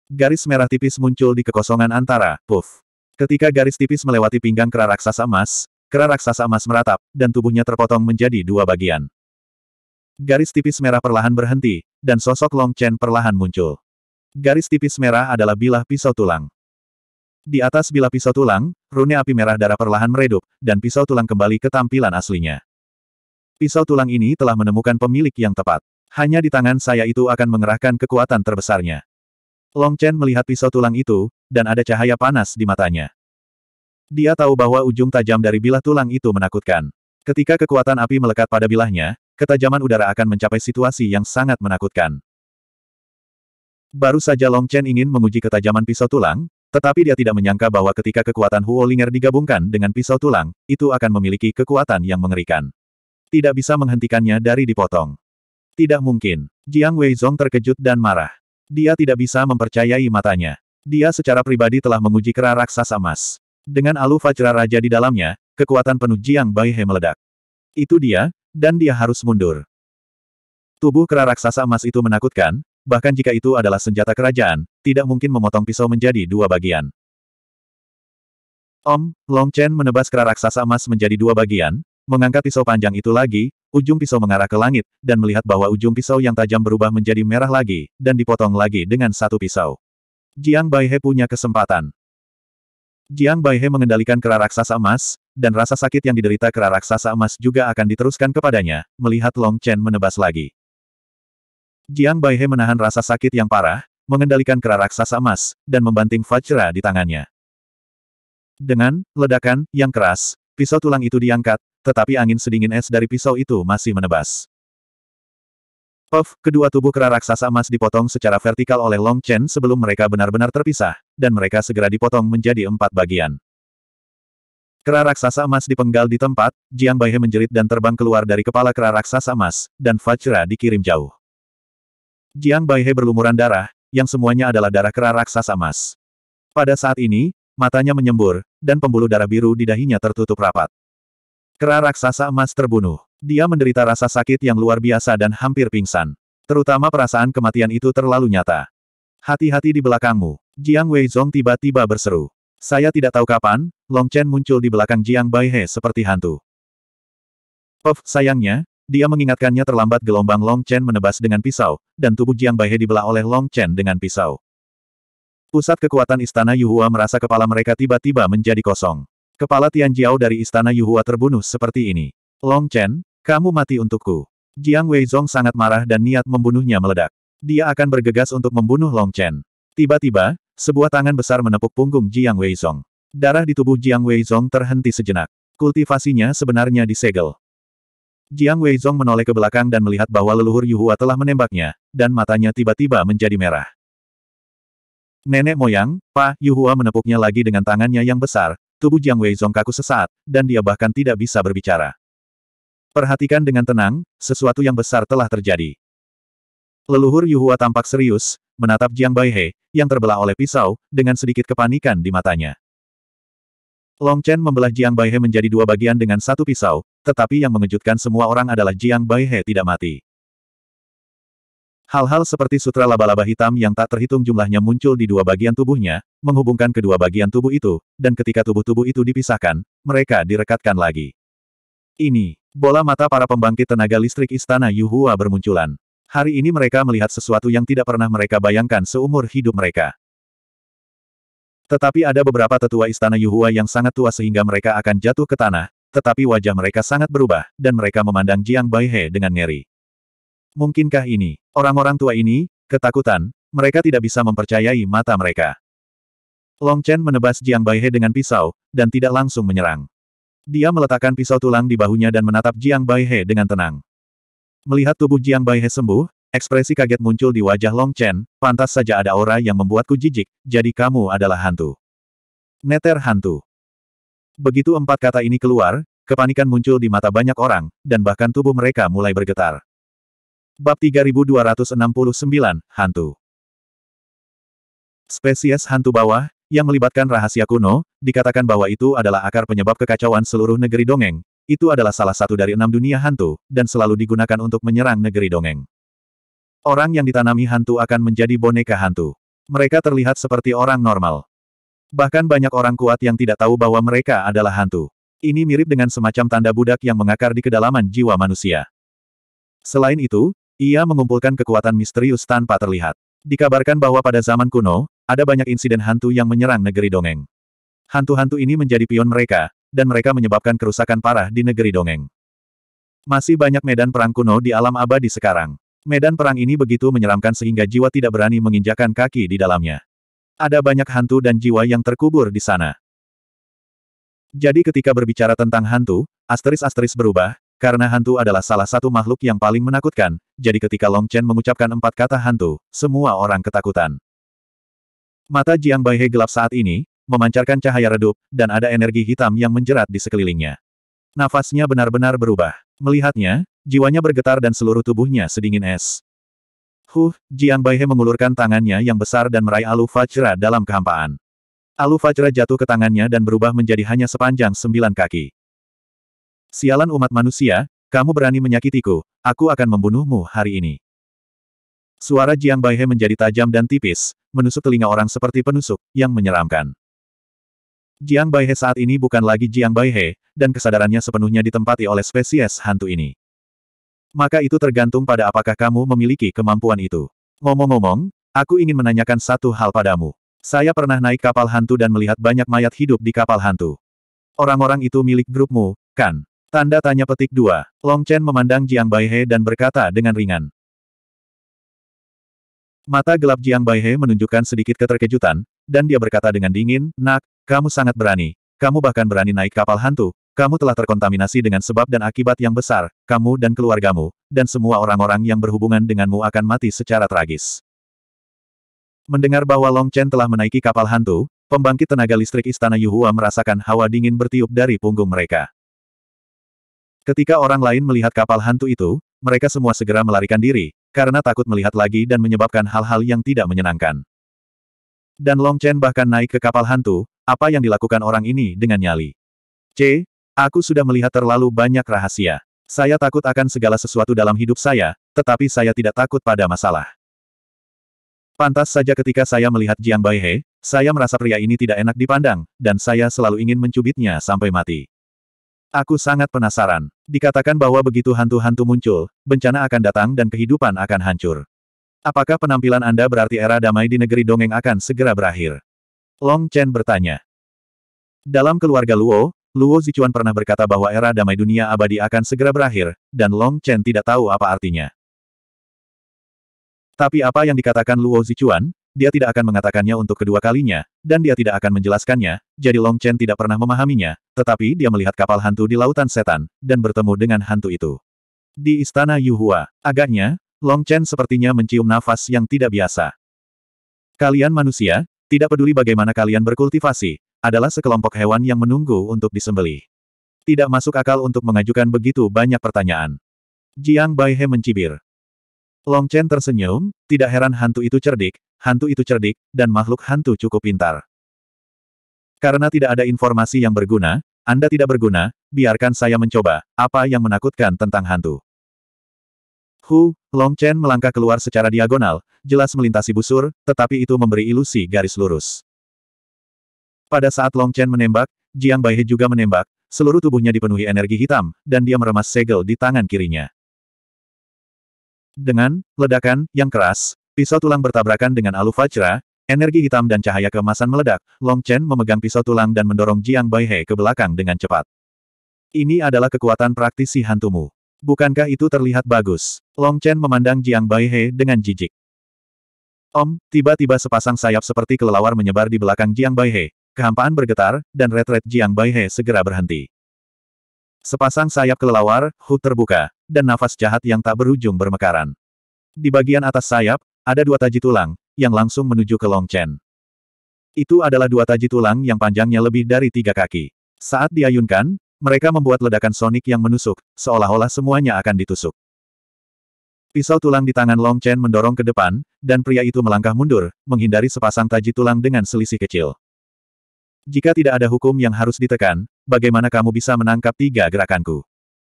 Garis merah tipis muncul di kekosongan antara, puff. Ketika garis tipis melewati pinggang kera raksasa emas, kera raksasa emas meratap, dan tubuhnya terpotong menjadi dua bagian. Garis tipis merah perlahan berhenti, dan sosok Long Chen perlahan muncul. Garis tipis merah adalah bilah pisau tulang. Di atas bila pisau tulang, rune api merah darah perlahan meredup, dan pisau tulang kembali ke tampilan aslinya. Pisau tulang ini telah menemukan pemilik yang tepat. Hanya di tangan saya itu akan mengerahkan kekuatan terbesarnya. Long Chen melihat pisau tulang itu, dan ada cahaya panas di matanya. Dia tahu bahwa ujung tajam dari bilah tulang itu menakutkan. Ketika kekuatan api melekat pada bilahnya, ketajaman udara akan mencapai situasi yang sangat menakutkan. Baru saja Long Chen ingin menguji ketajaman pisau tulang, tetapi dia tidak menyangka bahwa ketika kekuatan Huolinger digabungkan dengan pisau tulang, itu akan memiliki kekuatan yang mengerikan. Tidak bisa menghentikannya dari dipotong. Tidak mungkin. Jiang Wei Weizong terkejut dan marah. Dia tidak bisa mempercayai matanya. Dia secara pribadi telah menguji kera raksasa emas. Dengan alu Fajra Raja di dalamnya, kekuatan penuh Jiang Baihe meledak. Itu dia, dan dia harus mundur. Tubuh kera raksasa emas itu menakutkan, bahkan jika itu adalah senjata kerajaan, tidak mungkin memotong pisau menjadi dua bagian. Om, Long Chen menebas kera raksasa emas menjadi dua bagian, mengangkat pisau panjang itu lagi, ujung pisau mengarah ke langit, dan melihat bahwa ujung pisau yang tajam berubah menjadi merah lagi, dan dipotong lagi dengan satu pisau. Jiang Baihe punya kesempatan. Jiang Baihe mengendalikan kera raksasa emas, dan rasa sakit yang diderita kera raksasa emas juga akan diteruskan kepadanya, melihat Long Chen menebas lagi. Jiang Baihe menahan rasa sakit yang parah, mengendalikan kera raksasa emas, dan membanting Vajra di tangannya. Dengan ledakan yang keras, pisau tulang itu diangkat, tetapi angin sedingin es dari pisau itu masih menebas. Puff, kedua tubuh kera raksasa emas dipotong secara vertikal oleh Long Chen sebelum mereka benar-benar terpisah, dan mereka segera dipotong menjadi empat bagian. Kera raksasa emas dipenggal di tempat, Jiang Baihe menjerit dan terbang keluar dari kepala kera raksasa emas, dan Fajra dikirim jauh. Jiang Baihe berlumuran darah, yang semuanya adalah darah kera raksasa emas. Pada saat ini, matanya menyembur, dan pembuluh darah biru di dahinya tertutup rapat. Kera raksasa emas terbunuh. Dia menderita rasa sakit yang luar biasa dan hampir pingsan. Terutama perasaan kematian itu terlalu nyata. Hati-hati di belakangmu. Jiang Wei Weizong tiba-tiba berseru. Saya tidak tahu kapan, Long Chen muncul di belakang Jiang Baihe seperti hantu. Puff, sayangnya, dia mengingatkannya terlambat gelombang Long Chen menebas dengan pisau, dan tubuh Jiang Baihe dibelah oleh Long Chen dengan pisau. Pusat kekuatan Istana Yuhua merasa kepala mereka tiba-tiba menjadi kosong. Kepala Tian Jiao dari Istana Yuhua terbunuh seperti ini. Long Chen, kamu mati untukku. Jiang Weizong sangat marah dan niat membunuhnya meledak. Dia akan bergegas untuk membunuh Long Chen. Tiba-tiba, sebuah tangan besar menepuk punggung Jiang Weizong. Darah di tubuh Jiang Weizong terhenti sejenak. Kultivasinya sebenarnya disegel. Jiang Weizong menoleh ke belakang dan melihat bahwa leluhur Yuhua telah menembaknya, dan matanya tiba-tiba menjadi merah. Nenek moyang, Pa Yuhua menepuknya lagi dengan tangannya yang besar, tubuh Jiang Weizong kaku sesaat, dan dia bahkan tidak bisa berbicara. Perhatikan dengan tenang, sesuatu yang besar telah terjadi. Leluhur Yuhua tampak serius, menatap Jiang Baihe, yang terbelah oleh pisau, dengan sedikit kepanikan di matanya. Long Chen membelah Jiang Baihe menjadi dua bagian dengan satu pisau, tetapi yang mengejutkan semua orang adalah Jiang Baihe tidak mati. Hal-hal seperti sutra laba-laba hitam yang tak terhitung jumlahnya muncul di dua bagian tubuhnya, menghubungkan kedua bagian tubuh itu, dan ketika tubuh-tubuh itu dipisahkan, mereka direkatkan lagi. Ini, bola mata para pembangkit tenaga listrik istana Yuhua bermunculan. Hari ini mereka melihat sesuatu yang tidak pernah mereka bayangkan seumur hidup mereka. Tetapi ada beberapa tetua istana Yuhua yang sangat tua sehingga mereka akan jatuh ke tanah, tetapi wajah mereka sangat berubah, dan mereka memandang Jiang Baihe dengan ngeri. Mungkinkah ini? Orang-orang tua ini, ketakutan, mereka tidak bisa mempercayai mata mereka. Long Chen menebas Jiang Baihe dengan pisau, dan tidak langsung menyerang. Dia meletakkan pisau tulang di bahunya dan menatap Jiang Baihe dengan tenang. Melihat tubuh Jiang Baihe sembuh, Ekspresi kaget muncul di wajah Long Chen, pantas saja ada aura yang membuatku jijik, jadi kamu adalah hantu. Neter hantu. Begitu empat kata ini keluar, kepanikan muncul di mata banyak orang, dan bahkan tubuh mereka mulai bergetar. Bab 3269, Hantu Spesies hantu bawah, yang melibatkan rahasia kuno, dikatakan bahwa itu adalah akar penyebab kekacauan seluruh negeri dongeng. Itu adalah salah satu dari enam dunia hantu, dan selalu digunakan untuk menyerang negeri dongeng. Orang yang ditanami hantu akan menjadi boneka hantu. Mereka terlihat seperti orang normal. Bahkan banyak orang kuat yang tidak tahu bahwa mereka adalah hantu. Ini mirip dengan semacam tanda budak yang mengakar di kedalaman jiwa manusia. Selain itu, ia mengumpulkan kekuatan misterius tanpa terlihat. Dikabarkan bahwa pada zaman kuno, ada banyak insiden hantu yang menyerang negeri dongeng. Hantu-hantu ini menjadi pion mereka, dan mereka menyebabkan kerusakan parah di negeri dongeng. Masih banyak medan perang kuno di alam abadi sekarang. Medan perang ini begitu menyeramkan sehingga jiwa tidak berani menginjakan kaki di dalamnya. Ada banyak hantu dan jiwa yang terkubur di sana. Jadi ketika berbicara tentang hantu, asteris-asteris berubah, karena hantu adalah salah satu makhluk yang paling menakutkan, jadi ketika Long Chen mengucapkan empat kata hantu, semua orang ketakutan. Mata Jiang Baihe gelap saat ini, memancarkan cahaya redup, dan ada energi hitam yang menjerat di sekelilingnya. Nafasnya benar-benar berubah. Melihatnya, Jiwanya bergetar dan seluruh tubuhnya sedingin es. Huh, Jiang Baihe mengulurkan tangannya yang besar dan meraih Alu Fajra dalam kehampaan. Alu Fajra jatuh ke tangannya dan berubah menjadi hanya sepanjang sembilan kaki. Sialan umat manusia, kamu berani menyakitiku, aku akan membunuhmu hari ini. Suara Jiang Baihe menjadi tajam dan tipis, menusuk telinga orang seperti penusuk, yang menyeramkan. Jiang Baihe saat ini bukan lagi Jiang Baihe, dan kesadarannya sepenuhnya ditempati oleh spesies hantu ini. Maka itu tergantung pada apakah kamu memiliki kemampuan itu. Ngomong-ngomong, aku ingin menanyakan satu hal padamu. Saya pernah naik kapal hantu dan melihat banyak mayat hidup di kapal hantu. Orang-orang itu milik grupmu, kan? Tanda tanya petik dua. Long Chen memandang Jiang Baihe dan berkata dengan ringan. Mata gelap Jiang Baihe menunjukkan sedikit keterkejutan, dan dia berkata dengan dingin, Nak, kamu sangat berani. Kamu bahkan berani naik kapal hantu, kamu telah terkontaminasi dengan sebab dan akibat yang besar, kamu dan keluargamu, dan semua orang-orang yang berhubungan denganmu akan mati secara tragis. Mendengar bahwa Long Chen telah menaiki kapal hantu, pembangkit tenaga listrik Istana Yuhua merasakan hawa dingin bertiup dari punggung mereka. Ketika orang lain melihat kapal hantu itu, mereka semua segera melarikan diri, karena takut melihat lagi dan menyebabkan hal-hal yang tidak menyenangkan. Dan Long Chen bahkan naik ke kapal hantu, apa yang dilakukan orang ini dengan nyali? C. Aku sudah melihat terlalu banyak rahasia. Saya takut akan segala sesuatu dalam hidup saya, tetapi saya tidak takut pada masalah. Pantas saja ketika saya melihat Jiang Baihe, saya merasa pria ini tidak enak dipandang, dan saya selalu ingin mencubitnya sampai mati. Aku sangat penasaran. Dikatakan bahwa begitu hantu-hantu muncul, bencana akan datang dan kehidupan akan hancur. Apakah penampilan Anda berarti era damai di negeri dongeng akan segera berakhir? Long Chen bertanya. Dalam keluarga Luo, Luo Zichuan pernah berkata bahwa era damai dunia abadi akan segera berakhir, dan Long Chen tidak tahu apa artinya. Tapi apa yang dikatakan Luo Zichuan, dia tidak akan mengatakannya untuk kedua kalinya, dan dia tidak akan menjelaskannya, jadi Long Chen tidak pernah memahaminya, tetapi dia melihat kapal hantu di lautan setan, dan bertemu dengan hantu itu. Di istana Yuhua, agaknya, Long Chen sepertinya mencium nafas yang tidak biasa. Kalian manusia, tidak peduli bagaimana kalian berkultivasi, adalah sekelompok hewan yang menunggu untuk disembelih. Tidak masuk akal untuk mengajukan begitu banyak pertanyaan. Jiang Baihe mencibir. Long Chen tersenyum, tidak heran hantu itu cerdik, hantu itu cerdik, dan makhluk hantu cukup pintar. Karena tidak ada informasi yang berguna, Anda tidak berguna, biarkan saya mencoba, apa yang menakutkan tentang hantu. Hu, Long Chen melangkah keluar secara diagonal, jelas melintasi busur, tetapi itu memberi ilusi garis lurus. Pada saat Long Chen menembak, Jiang Baihe juga menembak, seluruh tubuhnya dipenuhi energi hitam, dan dia meremas segel di tangan kirinya. Dengan ledakan yang keras, pisau tulang bertabrakan dengan alu fajra, energi hitam dan cahaya kemasan meledak, Long Chen memegang pisau tulang dan mendorong Jiang Baihe ke belakang dengan cepat. Ini adalah kekuatan praktisi hantumu. Bukankah itu terlihat bagus? Long Chen memandang Jiang Baihe dengan jijik. Om, tiba-tiba sepasang sayap seperti kelelawar menyebar di belakang Jiang Baihe, Kehampaan bergetar, dan retret Jiang Baihe segera berhenti. Sepasang sayap kelelawar, hut terbuka, dan nafas jahat yang tak berujung bermekaran. Di bagian atas sayap, ada dua taji tulang, yang langsung menuju ke Long Chen. Itu adalah dua taji tulang yang panjangnya lebih dari tiga kaki. Saat diayunkan, mereka membuat ledakan sonik yang menusuk, seolah-olah semuanya akan ditusuk. Pisau tulang di tangan Long Chen mendorong ke depan, dan pria itu melangkah mundur, menghindari sepasang taji tulang dengan selisih kecil. Jika tidak ada hukum yang harus ditekan, bagaimana kamu bisa menangkap tiga gerakanku?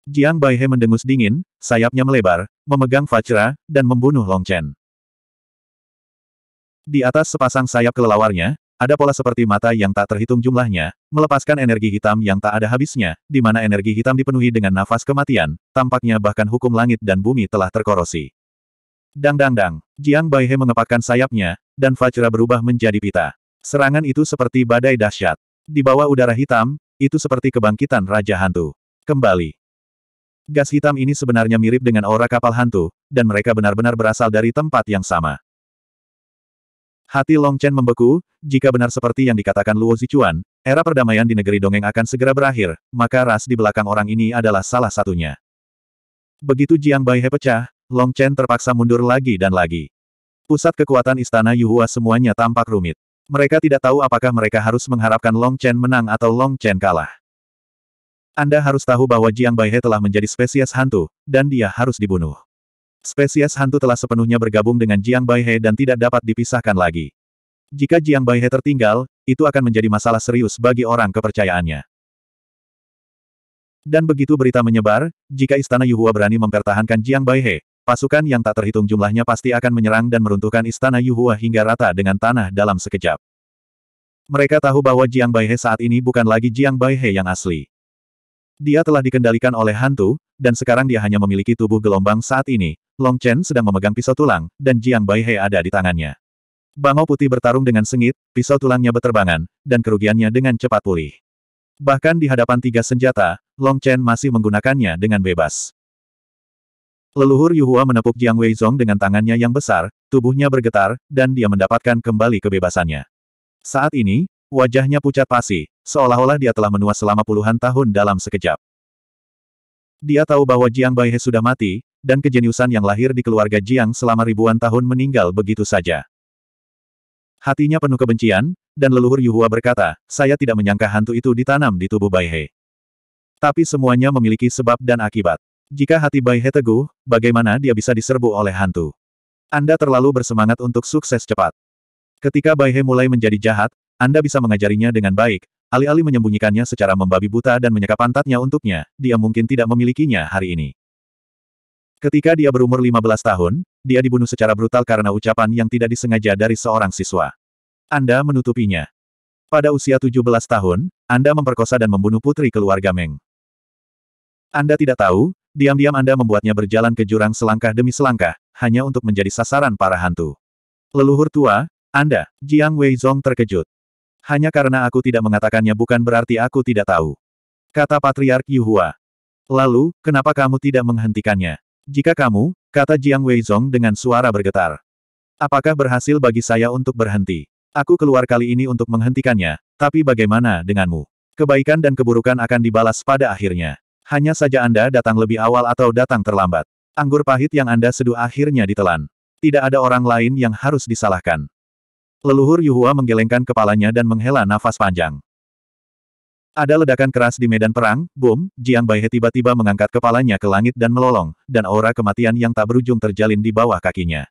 Jiang Baihe mendengus dingin, sayapnya melebar, memegang Fajra, dan membunuh Long Chen. Di atas sepasang sayap kelelawarnya, ada pola seperti mata yang tak terhitung jumlahnya, melepaskan energi hitam yang tak ada habisnya, di mana energi hitam dipenuhi dengan nafas kematian, tampaknya bahkan hukum langit dan bumi telah terkorosi. Dang dang dang, Jiang Baihe mengepakkan sayapnya, dan Fajra berubah menjadi pita. Serangan itu seperti badai dahsyat. Di bawah udara hitam, itu seperti kebangkitan Raja Hantu. Kembali. Gas hitam ini sebenarnya mirip dengan aura kapal hantu, dan mereka benar-benar berasal dari tempat yang sama. Hati Long Chen membeku, jika benar seperti yang dikatakan Luo Zichuan, era perdamaian di negeri dongeng akan segera berakhir, maka ras di belakang orang ini adalah salah satunya. Begitu Jiang He pecah, Long Chen terpaksa mundur lagi dan lagi. Pusat kekuatan istana Yuhua semuanya tampak rumit. Mereka tidak tahu apakah mereka harus mengharapkan Long Chen menang atau Long Chen kalah. Anda harus tahu bahwa Jiang Baihe telah menjadi spesies hantu, dan dia harus dibunuh. Spesies hantu telah sepenuhnya bergabung dengan Jiang Baihe dan tidak dapat dipisahkan lagi. Jika Jiang Baihe tertinggal, itu akan menjadi masalah serius bagi orang kepercayaannya. Dan begitu berita menyebar, jika Istana Yuhua berani mempertahankan Jiang Baihe, Pasukan yang tak terhitung jumlahnya pasti akan menyerang dan meruntuhkan istana Yuhua hingga rata dengan tanah dalam sekejap. Mereka tahu bahwa Jiang Baihe saat ini bukan lagi Jiang Baihe yang asli. Dia telah dikendalikan oleh hantu, dan sekarang dia hanya memiliki tubuh gelombang saat ini. Long Chen sedang memegang pisau tulang, dan Jiang Baihe ada di tangannya. Bangau putih bertarung dengan sengit, pisau tulangnya berterbangan, dan kerugiannya dengan cepat pulih. Bahkan di hadapan tiga senjata, Long Chen masih menggunakannya dengan bebas. Leluhur Yuhua menepuk Jiang Wei Weizong dengan tangannya yang besar, tubuhnya bergetar, dan dia mendapatkan kembali kebebasannya. Saat ini, wajahnya pucat pasi, seolah-olah dia telah menua selama puluhan tahun dalam sekejap. Dia tahu bahwa Jiang Baihe sudah mati, dan kejeniusan yang lahir di keluarga Jiang selama ribuan tahun meninggal begitu saja. Hatinya penuh kebencian, dan leluhur Yuhua berkata, saya tidak menyangka hantu itu ditanam di tubuh Baihe. Tapi semuanya memiliki sebab dan akibat. Jika hati Bai He teguh, bagaimana dia bisa diserbu oleh hantu? Anda terlalu bersemangat untuk sukses cepat. Ketika Bai He mulai menjadi jahat, Anda bisa mengajarinya dengan baik, alih-alih menyembunyikannya secara membabi buta dan menyeka pantatnya untuknya, dia mungkin tidak memilikinya hari ini. Ketika dia berumur 15 tahun, dia dibunuh secara brutal karena ucapan yang tidak disengaja dari seorang siswa. Anda menutupinya. Pada usia 17 tahun, Anda memperkosa dan membunuh putri keluarga Meng. Anda tidak tahu, diam-diam Anda membuatnya berjalan ke jurang selangkah demi selangkah, hanya untuk menjadi sasaran para hantu. Leluhur tua, Anda, Jiang Wei Weizong terkejut. Hanya karena aku tidak mengatakannya bukan berarti aku tidak tahu. Kata Patriark Yuhua. Lalu, kenapa kamu tidak menghentikannya? Jika kamu, kata Jiang Wei Weizong dengan suara bergetar. Apakah berhasil bagi saya untuk berhenti? Aku keluar kali ini untuk menghentikannya, tapi bagaimana denganmu? Kebaikan dan keburukan akan dibalas pada akhirnya. Hanya saja Anda datang lebih awal atau datang terlambat. Anggur pahit yang Anda seduh akhirnya ditelan. Tidak ada orang lain yang harus disalahkan. Leluhur Yuhua menggelengkan kepalanya dan menghela nafas panjang. Ada ledakan keras di medan perang, boom, Jiang Baihe tiba-tiba mengangkat kepalanya ke langit dan melolong, dan aura kematian yang tak berujung terjalin di bawah kakinya.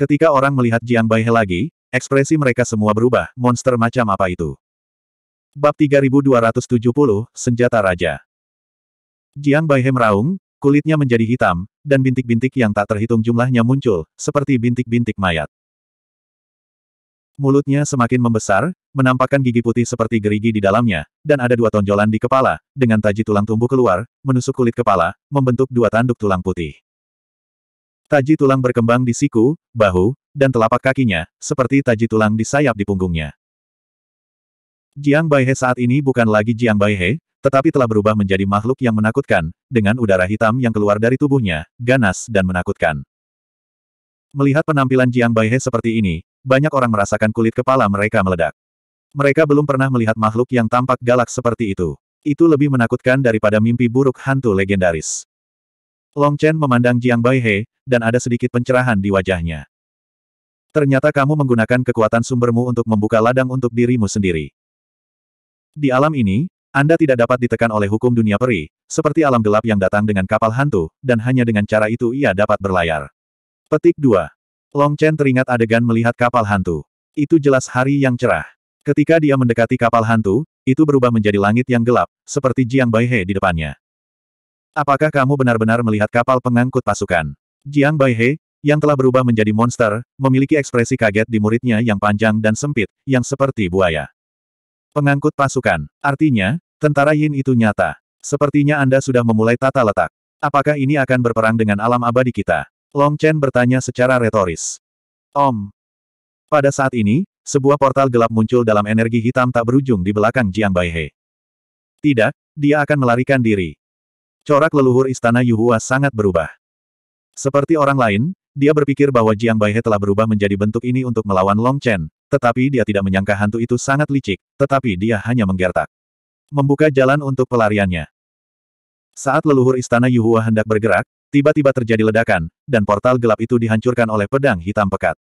Ketika orang melihat Jiang Baihe lagi, ekspresi mereka semua berubah, monster macam apa itu? Bab 3270, Senjata Raja Jiang Baihe meraung, kulitnya menjadi hitam, dan bintik-bintik yang tak terhitung jumlahnya muncul, seperti bintik-bintik mayat. Mulutnya semakin membesar, menampakkan gigi putih seperti gerigi di dalamnya, dan ada dua tonjolan di kepala, dengan taji tulang tumbuh keluar, menusuk kulit kepala, membentuk dua tanduk tulang putih. Taji tulang berkembang di siku, bahu, dan telapak kakinya, seperti taji tulang di sayap di punggungnya. Jiang Baihe saat ini bukan lagi Jiang Baihe, tetapi telah berubah menjadi makhluk yang menakutkan, dengan udara hitam yang keluar dari tubuhnya, ganas dan menakutkan. Melihat penampilan Jiang Baihe seperti ini, banyak orang merasakan kulit kepala mereka meledak. Mereka belum pernah melihat makhluk yang tampak galak seperti itu. Itu lebih menakutkan daripada mimpi buruk hantu legendaris. Long Chen memandang Jiang Baihe, dan ada sedikit pencerahan di wajahnya. Ternyata kamu menggunakan kekuatan sumbermu untuk membuka ladang untuk dirimu sendiri. Di alam ini, anda tidak dapat ditekan oleh hukum dunia peri, seperti alam gelap yang datang dengan kapal hantu, dan hanya dengan cara itu ia dapat berlayar. Petik 2. Long Chen teringat adegan melihat kapal hantu. Itu jelas hari yang cerah. Ketika dia mendekati kapal hantu, itu berubah menjadi langit yang gelap, seperti Jiang Baihe di depannya. Apakah kamu benar-benar melihat kapal pengangkut pasukan? Jiang Baihe, yang telah berubah menjadi monster, memiliki ekspresi kaget di muridnya yang panjang dan sempit, yang seperti buaya. Pengangkut pasukan, artinya, Tentara Yin itu nyata. Sepertinya Anda sudah memulai tata letak. Apakah ini akan berperang dengan alam abadi kita? Long Chen bertanya secara retoris. Om. Pada saat ini, sebuah portal gelap muncul dalam energi hitam tak berujung di belakang Jiang Baihe. Tidak, dia akan melarikan diri. Corak leluhur istana Yuhua sangat berubah. Seperti orang lain, dia berpikir bahwa Jiang Baihe telah berubah menjadi bentuk ini untuk melawan Long Chen, tetapi dia tidak menyangka hantu itu sangat licik, tetapi dia hanya menggertak. Membuka jalan untuk pelariannya. Saat leluhur istana Yuhua hendak bergerak, tiba-tiba terjadi ledakan, dan portal gelap itu dihancurkan oleh pedang hitam pekat.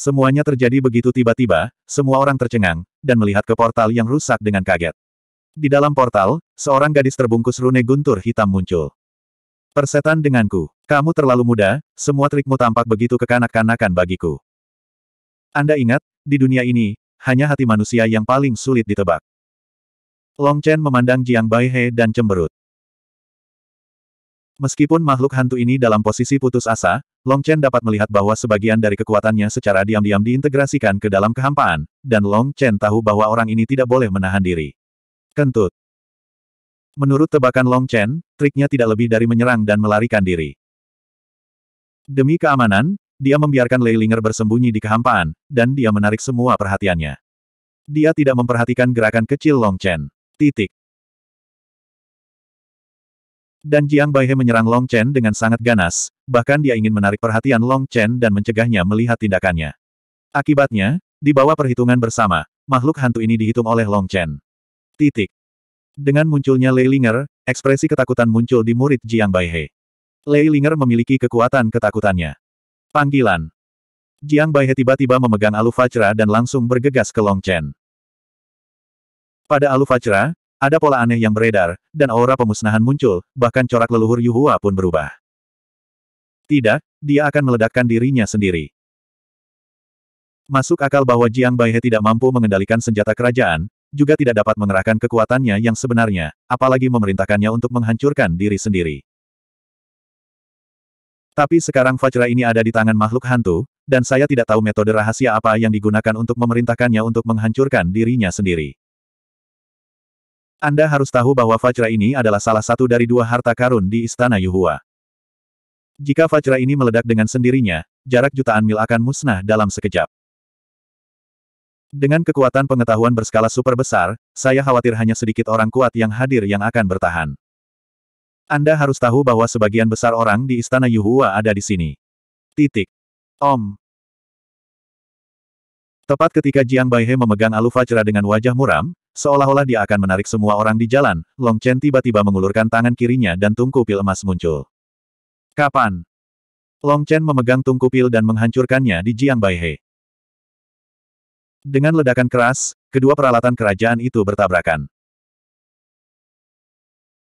Semuanya terjadi begitu tiba-tiba, semua orang tercengang, dan melihat ke portal yang rusak dengan kaget. Di dalam portal, seorang gadis terbungkus rune guntur hitam muncul. Persetan denganku, kamu terlalu muda, semua trikmu tampak begitu kekanak-kanakan bagiku. Anda ingat, di dunia ini, hanya hati manusia yang paling sulit ditebak. Long Chen memandang Jiang Baihe dan cemberut. Meskipun makhluk hantu ini dalam posisi putus asa, Long Chen dapat melihat bahwa sebagian dari kekuatannya secara diam-diam diintegrasikan ke dalam kehampaan, dan Long Chen tahu bahwa orang ini tidak boleh menahan diri. Kentut. Menurut tebakan Long Chen, triknya tidak lebih dari menyerang dan melarikan diri. Demi keamanan, dia membiarkan Lei Ling'er bersembunyi di kehampaan, dan dia menarik semua perhatiannya. Dia tidak memperhatikan gerakan kecil Long Chen. Titik. Dan Jiang Baihe menyerang Long Chen dengan sangat ganas, bahkan dia ingin menarik perhatian Long Chen dan mencegahnya melihat tindakannya. Akibatnya, di bawah perhitungan bersama, makhluk hantu ini dihitung oleh Long Chen. Titik. Dengan munculnya Lei Linger, ekspresi ketakutan muncul di murid Jiang Baihe. Lei Linger memiliki kekuatan ketakutannya. Panggilan. Jiang Baihe tiba-tiba memegang Alu Fajra dan langsung bergegas ke Long Chen. Pada Alu Fajra, ada pola aneh yang beredar, dan aura pemusnahan muncul, bahkan corak leluhur Yuhua pun berubah. Tidak, dia akan meledakkan dirinya sendiri. Masuk akal bahwa Jiang Baihe tidak mampu mengendalikan senjata kerajaan, juga tidak dapat mengerahkan kekuatannya yang sebenarnya, apalagi memerintahkannya untuk menghancurkan diri sendiri. Tapi sekarang Fajra ini ada di tangan makhluk hantu, dan saya tidak tahu metode rahasia apa yang digunakan untuk memerintahkannya untuk menghancurkan dirinya sendiri. Anda harus tahu bahwa Fajra ini adalah salah satu dari dua harta karun di Istana Yuhua. Jika Fajra ini meledak dengan sendirinya, jarak jutaan mil akan musnah dalam sekejap. Dengan kekuatan pengetahuan berskala super besar, saya khawatir hanya sedikit orang kuat yang hadir yang akan bertahan. Anda harus tahu bahwa sebagian besar orang di Istana Yuhua ada di sini. Titik. Om. Tepat ketika Jiang Baihe memegang alu Fajra dengan wajah muram, Seolah-olah dia akan menarik semua orang di jalan, Long Chen tiba-tiba mengulurkan tangan kirinya dan tungku pil emas muncul. Kapan? Long Chen memegang tungku pil dan menghancurkannya di Jiang Baihe. Dengan ledakan keras, kedua peralatan kerajaan itu bertabrakan.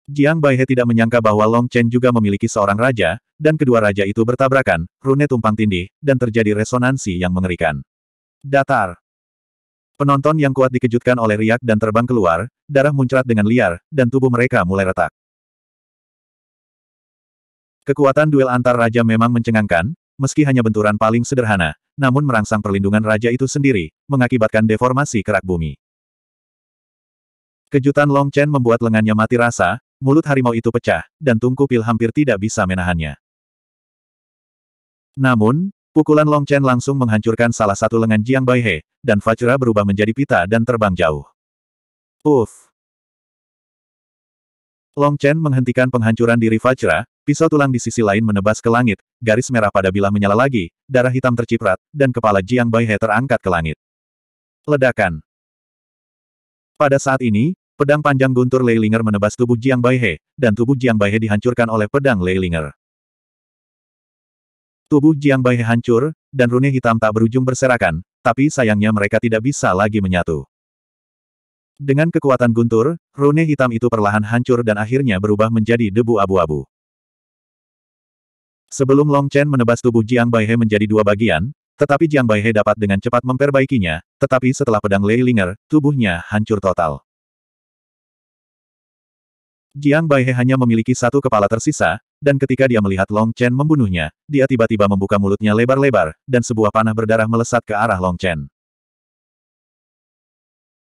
Jiang Baihe tidak menyangka bahwa Long Chen juga memiliki seorang raja, dan kedua raja itu bertabrakan, rune tumpang tindih, dan terjadi resonansi yang mengerikan. Datar! Penonton yang kuat dikejutkan oleh riak dan terbang keluar, darah muncrat dengan liar, dan tubuh mereka mulai retak. Kekuatan duel antar raja memang mencengangkan, meski hanya benturan paling sederhana, namun merangsang perlindungan raja itu sendiri, mengakibatkan deformasi kerak bumi. Kejutan Long Chen membuat lengannya mati rasa, mulut harimau itu pecah, dan tungku pil hampir tidak bisa menahannya. Namun, Pukulan Long Chen langsung menghancurkan salah satu lengan Jiang Baihe, dan Fajra berubah menjadi pita dan terbang jauh. Uff! Long Chen menghentikan penghancuran diri Fajra, pisau tulang di sisi lain menebas ke langit, garis merah pada bilah menyala lagi, darah hitam terciprat, dan kepala Jiang Baihe terangkat ke langit. Ledakan! Pada saat ini, pedang panjang guntur Leilinger menebas tubuh Jiang Baihe, dan tubuh Jiang Baihe dihancurkan oleh pedang Leilinger. Tubuh Jiang Bai hancur, dan rune hitam tak berujung berserakan, tapi sayangnya mereka tidak bisa lagi menyatu. Dengan kekuatan guntur, rune hitam itu perlahan hancur dan akhirnya berubah menjadi debu abu-abu. Sebelum Long Chen menebas tubuh Jiang Baihe menjadi dua bagian, tetapi Jiang Baihe dapat dengan cepat memperbaikinya, tetapi setelah pedang Lei Linger, tubuhnya hancur total. Jiang Baihe hanya memiliki satu kepala tersisa, dan ketika dia melihat Long Chen membunuhnya, dia tiba-tiba membuka mulutnya lebar-lebar, dan sebuah panah berdarah melesat ke arah Long Chen.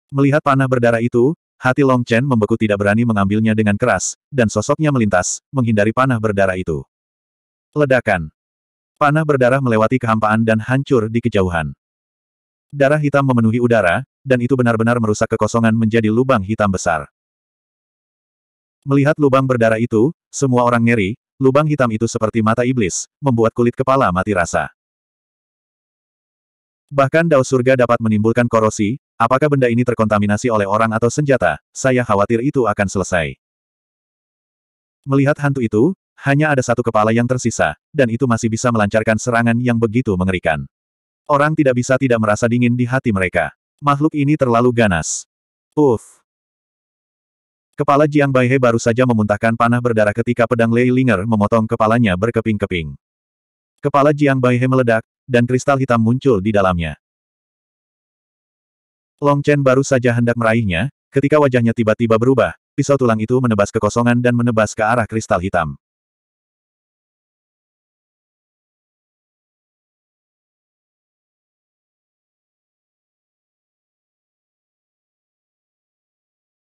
Melihat panah berdarah itu, hati Long Chen membeku tidak berani mengambilnya dengan keras, dan sosoknya melintas, menghindari panah berdarah itu. Ledakan. Panah berdarah melewati kehampaan dan hancur di kejauhan. Darah hitam memenuhi udara, dan itu benar-benar merusak kekosongan menjadi lubang hitam besar. Melihat lubang berdarah itu, semua orang ngeri, lubang hitam itu seperti mata iblis, membuat kulit kepala mati rasa. Bahkan dao surga dapat menimbulkan korosi, apakah benda ini terkontaminasi oleh orang atau senjata, saya khawatir itu akan selesai. Melihat hantu itu, hanya ada satu kepala yang tersisa, dan itu masih bisa melancarkan serangan yang begitu mengerikan. Orang tidak bisa tidak merasa dingin di hati mereka. Makhluk ini terlalu ganas. Uff. Kepala Jiang Baihe baru saja memuntahkan panah berdarah ketika pedang Lei Linger memotong kepalanya berkeping-keping. Kepala Jiang Baihe meledak, dan kristal hitam muncul di dalamnya. Long Chen baru saja hendak meraihnya, ketika wajahnya tiba-tiba berubah, pisau tulang itu menebas kekosongan dan menebas ke arah kristal hitam.